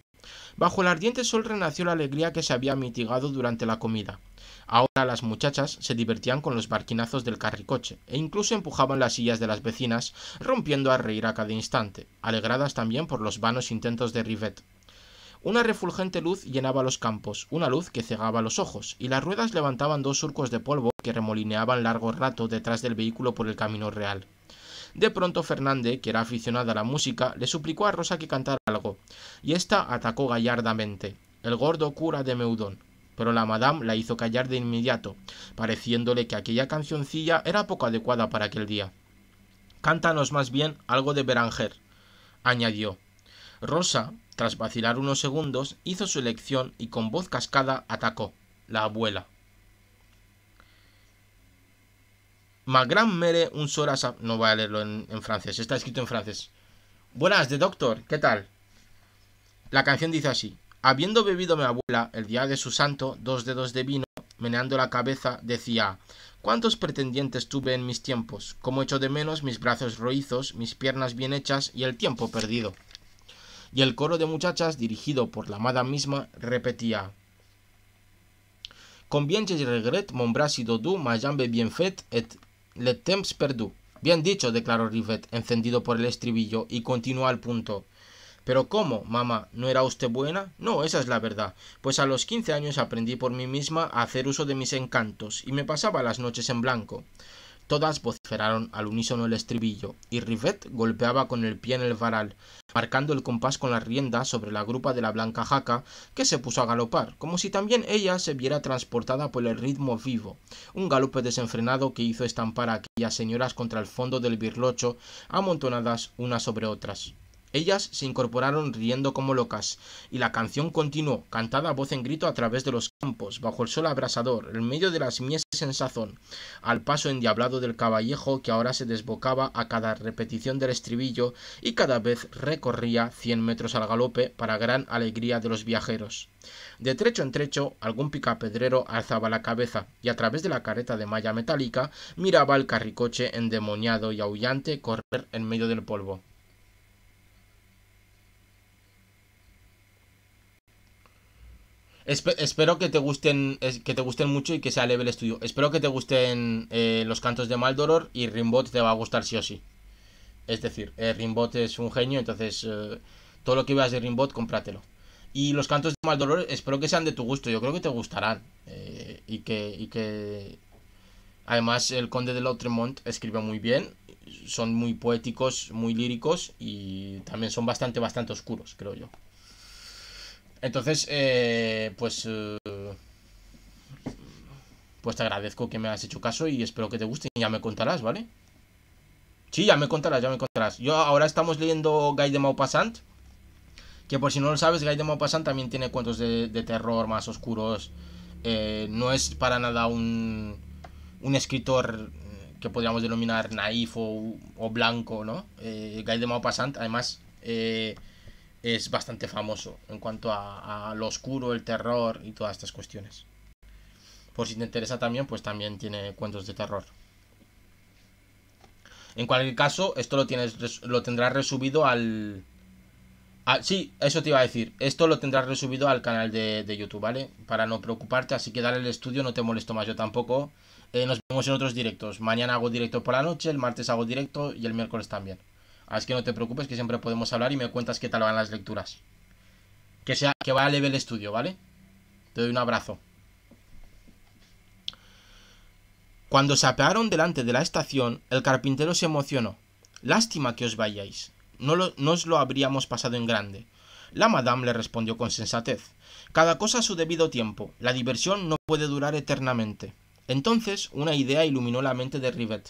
Speaker 1: Bajo el ardiente sol renació la alegría que se había mitigado durante la comida. Ahora las muchachas se divertían con los barquinazos del carricoche, e incluso empujaban las sillas de las vecinas, rompiendo a reír a cada instante, alegradas también por los vanos intentos de Rivet. Una refulgente luz llenaba los campos, una luz que cegaba los ojos, y las ruedas levantaban dos surcos de polvo que remolineaban largo rato detrás del vehículo por el camino real. De pronto Fernández, que era aficionada a la música, le suplicó a Rosa que cantara algo, y ésta atacó gallardamente, el gordo cura de Meudón. Pero la madame la hizo callar de inmediato, pareciéndole que aquella cancioncilla era poco adecuada para aquel día. Cántanos más bien algo de Beranger, añadió. Rosa, tras vacilar unos segundos, hizo su elección y con voz cascada atacó. La abuela. Magram mere un sorasa. No voy a leerlo en, francés, está escrito en francés. Buenas, de Doctor, ¿qué tal? La canción dice así: Habiendo bebido mi abuela el día de su santo, dos dedos de vino, meneando la cabeza, decía: ¿Cuántos pretendientes tuve en mis tiempos? ¿Cómo echo de menos mis brazos roízos, mis piernas bien hechas y el tiempo perdido? Y el coro de muchachas, dirigido por la amada misma, repetía: Con Combien y regret, mon bras y dodu, ma jambe bien fait, et le temps perdu. Bien dicho, declaró Rivet, encendido por el estribillo, y continuó al punto. Pero ¿cómo, mamá? ¿No era usted buena? No, esa es la verdad, pues a los quince años aprendí por mí misma a hacer uso de mis encantos, y me pasaba las noches en blanco. Todas vociferaron al unísono el estribillo, y Rivet golpeaba con el pie en el varal, marcando el compás con la rienda sobre la grupa de la blanca jaca, que se puso a galopar, como si también ella se viera transportada por el ritmo vivo, un galope desenfrenado que hizo estampar a aquellas señoras contra el fondo del birlocho, amontonadas unas sobre otras. Ellas se incorporaron riendo como locas, y la canción continuó, cantada a voz en grito a través de los campos, bajo el sol abrasador, en medio de las mieses en sazón, al paso endiablado del caballejo que ahora se desbocaba a cada repetición del estribillo y cada vez recorría cien metros al galope para gran alegría de los viajeros. De trecho en trecho, algún picapedrero alzaba la cabeza y a través de la careta de malla metálica miraba al carricoche endemoniado y aullante correr en medio del polvo. espero que te gusten que te gusten mucho y que sea Level estudio Espero que te gusten eh, los cantos de Maldoror y Rimbot te va a gustar sí o sí. Es decir, eh, Rimbot es un genio, entonces eh, todo lo que veas de Rimbot, cómpratelo. Y los cantos de Maldoror espero que sean de tu gusto, yo creo que te gustarán. y, que, y que... Además, el conde de Lautremont escribe muy bien, son muy poéticos, muy líricos y también son bastante, bastante oscuros, creo yo. Entonces, eh, pues... Eh, pues te agradezco que me has hecho caso y espero que te guste y ya me contarás, ¿vale? Sí, ya me contarás, ya me contarás. Yo ahora estamos leyendo Guy de Maupassant, que por si no lo sabes, Guy de Maupassant también tiene cuentos de, terror más oscuros. Eh, no es para nada un, un escritor que podríamos denominar naif o, blanco, ¿no? Guy de Maupassant, además, es bastante famoso en cuanto a, lo oscuro, el terror y todas estas cuestiones. Por si te interesa también, pues también tiene cuentos de terror. En cualquier caso, esto lo, tienes, lo tendrás resubido al, sí, eso te iba a decir. Esto lo tendrás resubido al canal de, YouTube, ¿vale? Para no preocuparte, así que dale el estudio, no te molesto más yo tampoco. Eh, nos vemos en otros directos. Mañana hago directo por la noche, el martes hago directo y el miércoles también. Así ah, que no te preocupes, que siempre podemos hablar y me cuentas qué tal van las lecturas. Que, sea, que va a el estudio, ¿vale? Te doy un abrazo. Cuando se apearon delante de la estación, el carpintero se emocionó. Lástima que os vayáis. No, no os lo habríamos pasado en grande. La madame le respondió con sensatez. Cada cosa a su debido tiempo. La diversión no puede durar eternamente. Entonces una idea iluminó la mente de Rivet.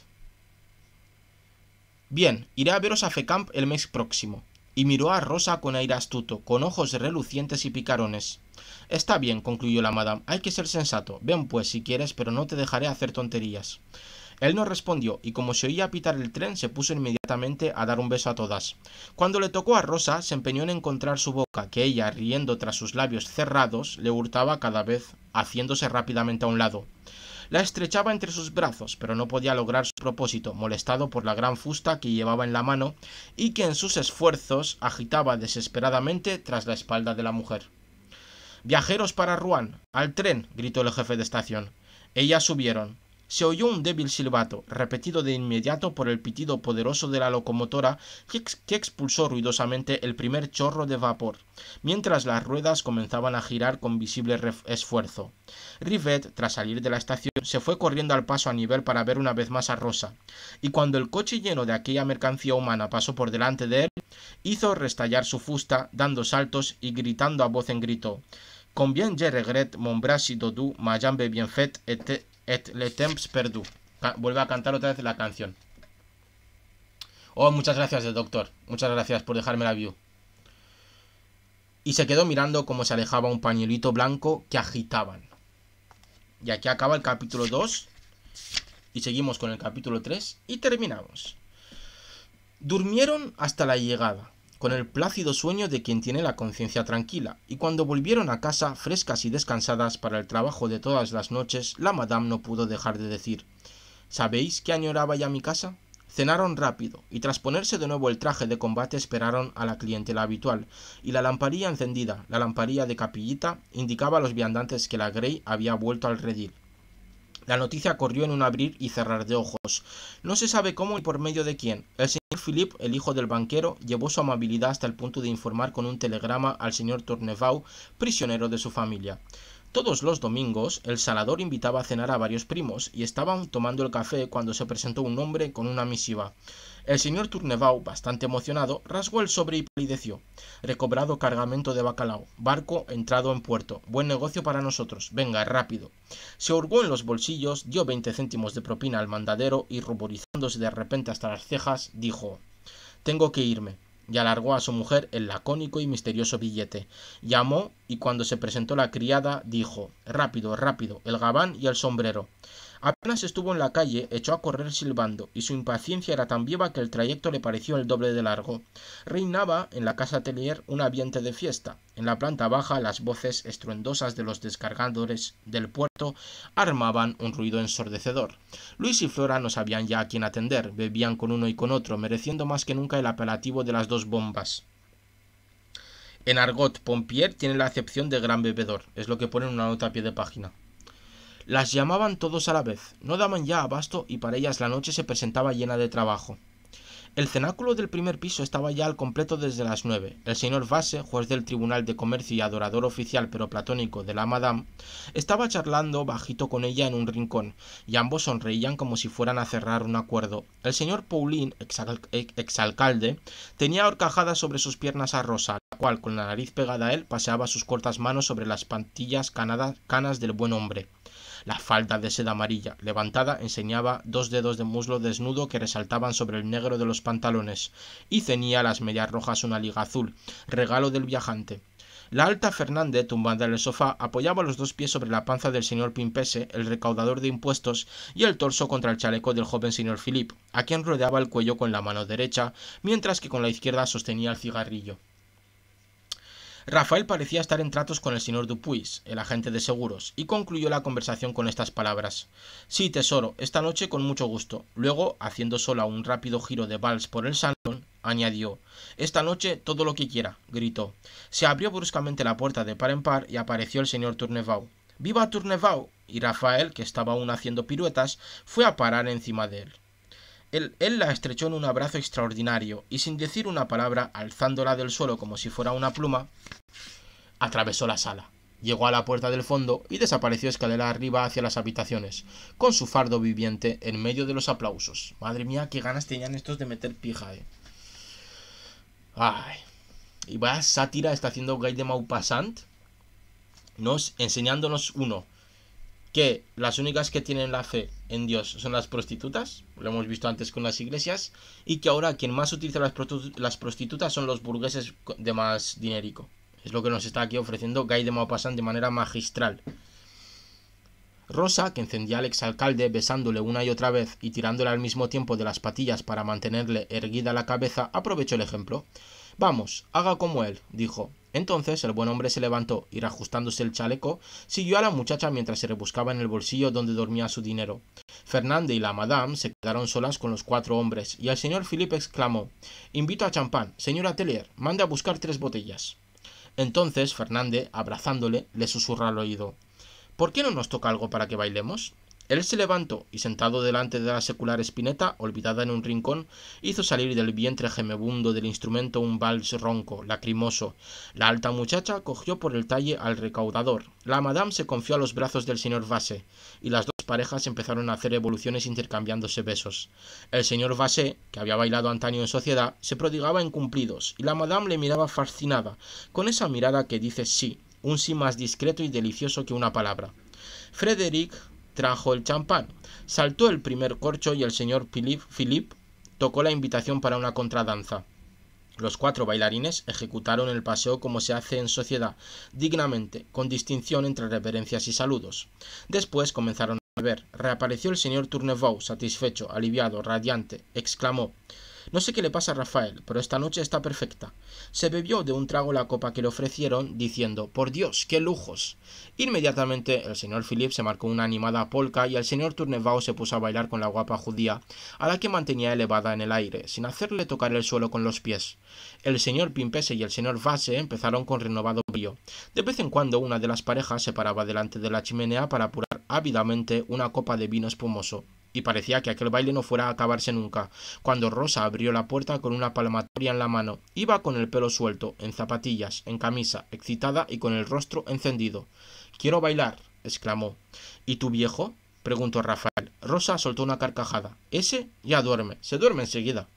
Speaker 1: Bien, iré a veros a Fecamp el mes próximo. Y miró a Rosa con aire astuto, con ojos relucientes y picarones. Está bien, concluyó la madame, hay que ser sensato. Ven pues si quieres, pero no te dejaré hacer tonterías. Él no respondió, y como se oía pitar el tren, se puso inmediatamente a dar un beso a todas. Cuando le tocó a Rosa, se empeñó en encontrar su boca, que ella, riendo tras sus labios cerrados, le hurtaba cada vez, haciéndose rápidamente a un lado. La estrechaba entre sus brazos, pero no podía lograr su propósito, molestado por la gran fusta que llevaba en la mano y que en sus esfuerzos agitaba desesperadamente tras la espalda de la mujer. Viajeros para Rouen, al tren, gritó el jefe de estación. Ellas subieron se oyó un débil silbato, repetido de inmediato por el pitido poderoso de la locomotora que, expulsó ruidosamente el primer chorro de vapor, mientras las ruedas comenzaban a girar con visible esfuerzo. Rivet, tras salir de la estación, se fue corriendo al paso a nivel para ver una vez más a Rosa, y cuando el coche lleno de aquella mercancía humana pasó por delante de él, hizo restallar su fusta, dando saltos y gritando a voz en grito «Con bien je regret mon bras si dodu, ma jambe bien fait et, Et le temps Vuelve a cantar otra vez la canción. Oh, muchas gracias, doctor. Muchas gracias por dejarme la view. Y se quedó mirando cómo se alejaba un pañuelito blanco que agitaban. Y aquí acaba el capítulo 2. Y seguimos con el capítulo 3 y terminamos. Durmieron hasta la llegada con el plácido sueño de quien tiene la conciencia tranquila, y cuando volvieron a casa, frescas y descansadas para el trabajo de todas las noches, la madame no pudo dejar de decir ¿Sabéis que añoraba ya mi casa? Cenaron rápido, y tras ponerse de nuevo el traje de combate esperaron a la clientela habitual, y la lamparilla encendida, la lamparilla de capillita, indicaba a los viandantes que la Grey había vuelto al redil. La noticia corrió en un abrir y cerrar de ojos. No se sabe cómo y por medio de quién. El señor Philip, el hijo del banquero, llevó su amabilidad hasta el punto de informar con un telegrama al señor Tournevau, prisionero de su familia. Todos los domingos, el salador invitaba a cenar a varios primos y estaban tomando el café cuando se presentó un hombre con una misiva. El señor Turnevau, bastante emocionado, rasgó el sobre y palideció. Recobrado cargamento de bacalao. Barco entrado en puerto. Buen negocio para nosotros. Venga, rápido. Se hurgó en los bolsillos, dio veinte céntimos de propina al mandadero y, ruborizándose de repente hasta las cejas, dijo Tengo que irme y alargó a su mujer el lacónico y misterioso billete. Llamó y cuando se presentó la criada dijo Rápido, rápido, el gabán y el sombrero. Apenas estuvo en la calle, echó a correr silbando, y su impaciencia era tan viva que el trayecto le pareció el doble de largo. Reinaba en la casa Telier un ambiente de fiesta. En la planta baja, las voces estruendosas de los descargadores del puerto armaban un ruido ensordecedor. Luis y Flora no sabían ya a quién atender, bebían con uno y con otro, mereciendo más que nunca el apelativo de las dos bombas. En argot, pompier tiene la acepción de gran bebedor, es lo que pone en una nota a pie de página. Las llamaban todos a la vez, no daban ya abasto y para ellas la noche se presentaba llena de trabajo. El cenáculo del primer piso estaba ya al completo desde las nueve. El señor Vase, juez del Tribunal de Comercio y adorador oficial pero platónico de la Madame, estaba charlando bajito con ella en un rincón, y ambos sonreían como si fueran a cerrar un acuerdo. El señor Paulin, exalcalde, tenía horcajadas sobre sus piernas a Rosa, la cual, con la nariz pegada a él, paseaba sus cortas manos sobre las pantillas canadas, canas del buen hombre. La falda de seda amarilla levantada enseñaba dos dedos de muslo desnudo que resaltaban sobre el negro de los pantalones, y ceñía las medias rojas una liga azul, regalo del viajante. La alta Fernández, tumbada en el sofá, apoyaba los dos pies sobre la panza del señor Pimpese, el recaudador de impuestos, y el torso contra el chaleco del joven señor Philip, a quien rodeaba el cuello con la mano derecha, mientras que con la izquierda sostenía el cigarrillo. Rafael parecía estar en tratos con el señor Dupuis, el agente de seguros, y concluyó la conversación con estas palabras. Sí, tesoro, esta noche con mucho gusto. Luego, haciendo sola un rápido giro de vals por el salón, añadió. Esta noche todo lo que quiera, gritó. Se abrió bruscamente la puerta de par en par y apareció el señor Tournevau. ¡Viva Tournevau! Y Rafael, que estaba aún haciendo piruetas, fue a parar encima de él. Él, la estrechó en un abrazo extraordinario y sin decir una palabra, alzándola del suelo como si fuera una pluma, atravesó la sala. Llegó a la puerta del fondo y desapareció escalera arriba hacia las habitaciones, con su fardo viviente en medio de los aplausos. Madre mía, qué ganas tenían estos de meter pija, eh. Ay. Y va sátira está haciendo Guy de Maupassant, nos enseñándonos uno, que las únicas que tienen la fe en Dios son las prostitutas, lo hemos visto antes con las iglesias, y que ahora quien más utiliza las, prostitutas son los burgueses de más dinérico. Es lo que nos está aquí ofreciendo Guy de Maupassant de manera magistral. Rosa, que encendía al exalcalde besándole una y otra vez y tirándole al mismo tiempo de las patillas para mantenerle erguida la cabeza, aprovechó el ejemplo. Vamos, haga como él, dijo. Entonces el buen hombre se levantó y, reajustándose el chaleco, siguió a la muchacha mientras se rebuscaba en el bolsillo donde dormía su dinero. Fernande y la madame se quedaron solas con los cuatro hombres, y el señor Philippe exclamó Invito a champán, señora Telier, mande a buscar tres botellas. Entonces Fernández, abrazándole, le susurra al oído ¿Por qué no nos toca algo para que bailemos? Él se levantó y sentado delante de la secular espineta, olvidada en un rincón, hizo salir del vientre gemebundo del instrumento un vals ronco, lacrimoso. La alta muchacha cogió por el talle al recaudador. La madame se confió a los brazos del señor Vase, y las dos parejas empezaron a hacer evoluciones intercambiándose besos. El señor Vase, que había bailado antaño en sociedad, se prodigaba en cumplidos, y la madame le miraba fascinada, con esa mirada que dice sí, un sí más discreto y delicioso que una palabra. Frederick trajo el champán. Saltó el primer corcho y el señor Philip tocó la invitación para una contradanza. Los cuatro bailarines ejecutaron el paseo como se hace en sociedad, dignamente, con distinción entre reverencias y saludos. Después comenzaron a beber. Reapareció el señor tournevaux satisfecho, aliviado, radiante. Exclamó no sé qué le pasa a Rafael, pero esta noche está perfecta. Se bebió de un trago la copa que le ofrecieron, diciendo Por Dios, qué lujos. Inmediatamente el señor Philip se marcó una animada polca y el señor Turnevao se puso a bailar con la guapa judía, a la que mantenía elevada en el aire, sin hacerle tocar el suelo con los pies. El señor Pimpese y el señor Vase empezaron con renovado brío. De vez en cuando una de las parejas se paraba delante de la chimenea para apurar ávidamente una copa de vino espumoso y parecía que aquel baile no fuera a acabarse nunca, cuando Rosa abrió la puerta con una palmatoria en la mano. Iba con el pelo suelto, en zapatillas, en camisa, excitada y con el rostro encendido. Quiero bailar, exclamó. ¿Y tu viejo? preguntó Rafael. Rosa soltó una carcajada. Ese ya duerme, se duerme enseguida.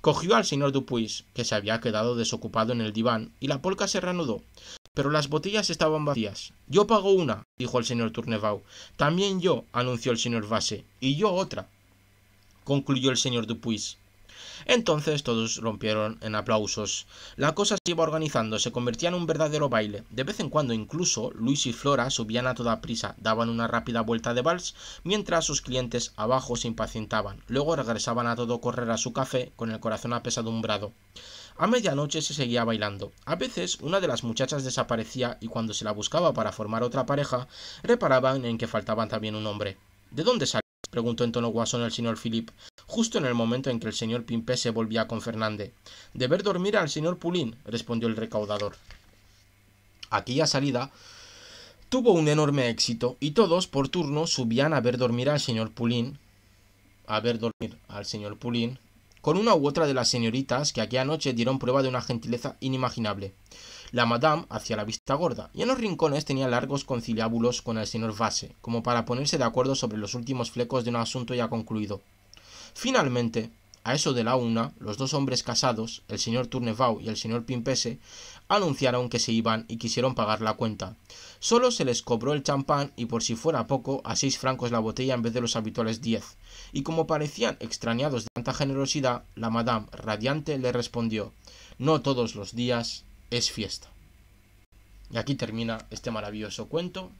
Speaker 1: Cogió al señor Dupuis, que se había quedado desocupado en el diván, y la polca se reanudó. Pero las botellas estaban vacías. Yo pago una, dijo el señor Tournevau. También yo, anunció el señor Vase. Y yo otra, concluyó el señor Dupuis. Entonces todos rompieron en aplausos. La cosa se iba organizando, se convertía en un verdadero baile. De vez en cuando incluso Luis y Flora subían a toda prisa, daban una rápida vuelta de vals, mientras sus clientes abajo se impacientaban. Luego regresaban a todo correr a su café con el corazón apesadumbrado. A medianoche se seguía bailando. A veces una de las muchachas desaparecía y cuando se la buscaba para formar otra pareja, reparaban en que faltaban también un hombre. ¿De dónde salías? preguntó en tono guasón el señor Philip, justo en el momento en que el señor Pimpé se volvía con Fernández. De ver dormir al señor Pulín, respondió el recaudador. Aquella salida tuvo un enorme éxito y todos por turno subían a ver dormir al señor Pulín, a ver dormir al señor Pulín con una u otra de las señoritas que aquella noche dieron prueba de una gentileza inimaginable. La madame hacía la vista gorda, y en los rincones tenía largos conciliábulos con el señor Vase, como para ponerse de acuerdo sobre los últimos flecos de un asunto ya concluido. Finalmente, a eso de la una, los dos hombres casados, el señor Tournevau y el señor Pimpese, anunciaron que se iban y quisieron pagar la cuenta. Solo se les cobró el champán y por si fuera poco, a seis francos la botella en vez de los habituales diez, y como parecían extrañados de tanta generosidad, la madame radiante le respondió No todos los días es fiesta. Y aquí termina este maravilloso cuento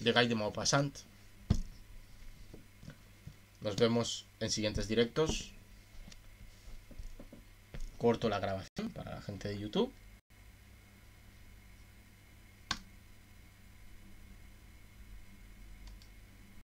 Speaker 1: de Guy de Maupassant. Nos vemos en siguientes directos. Corto la grabación para la gente de YouTube.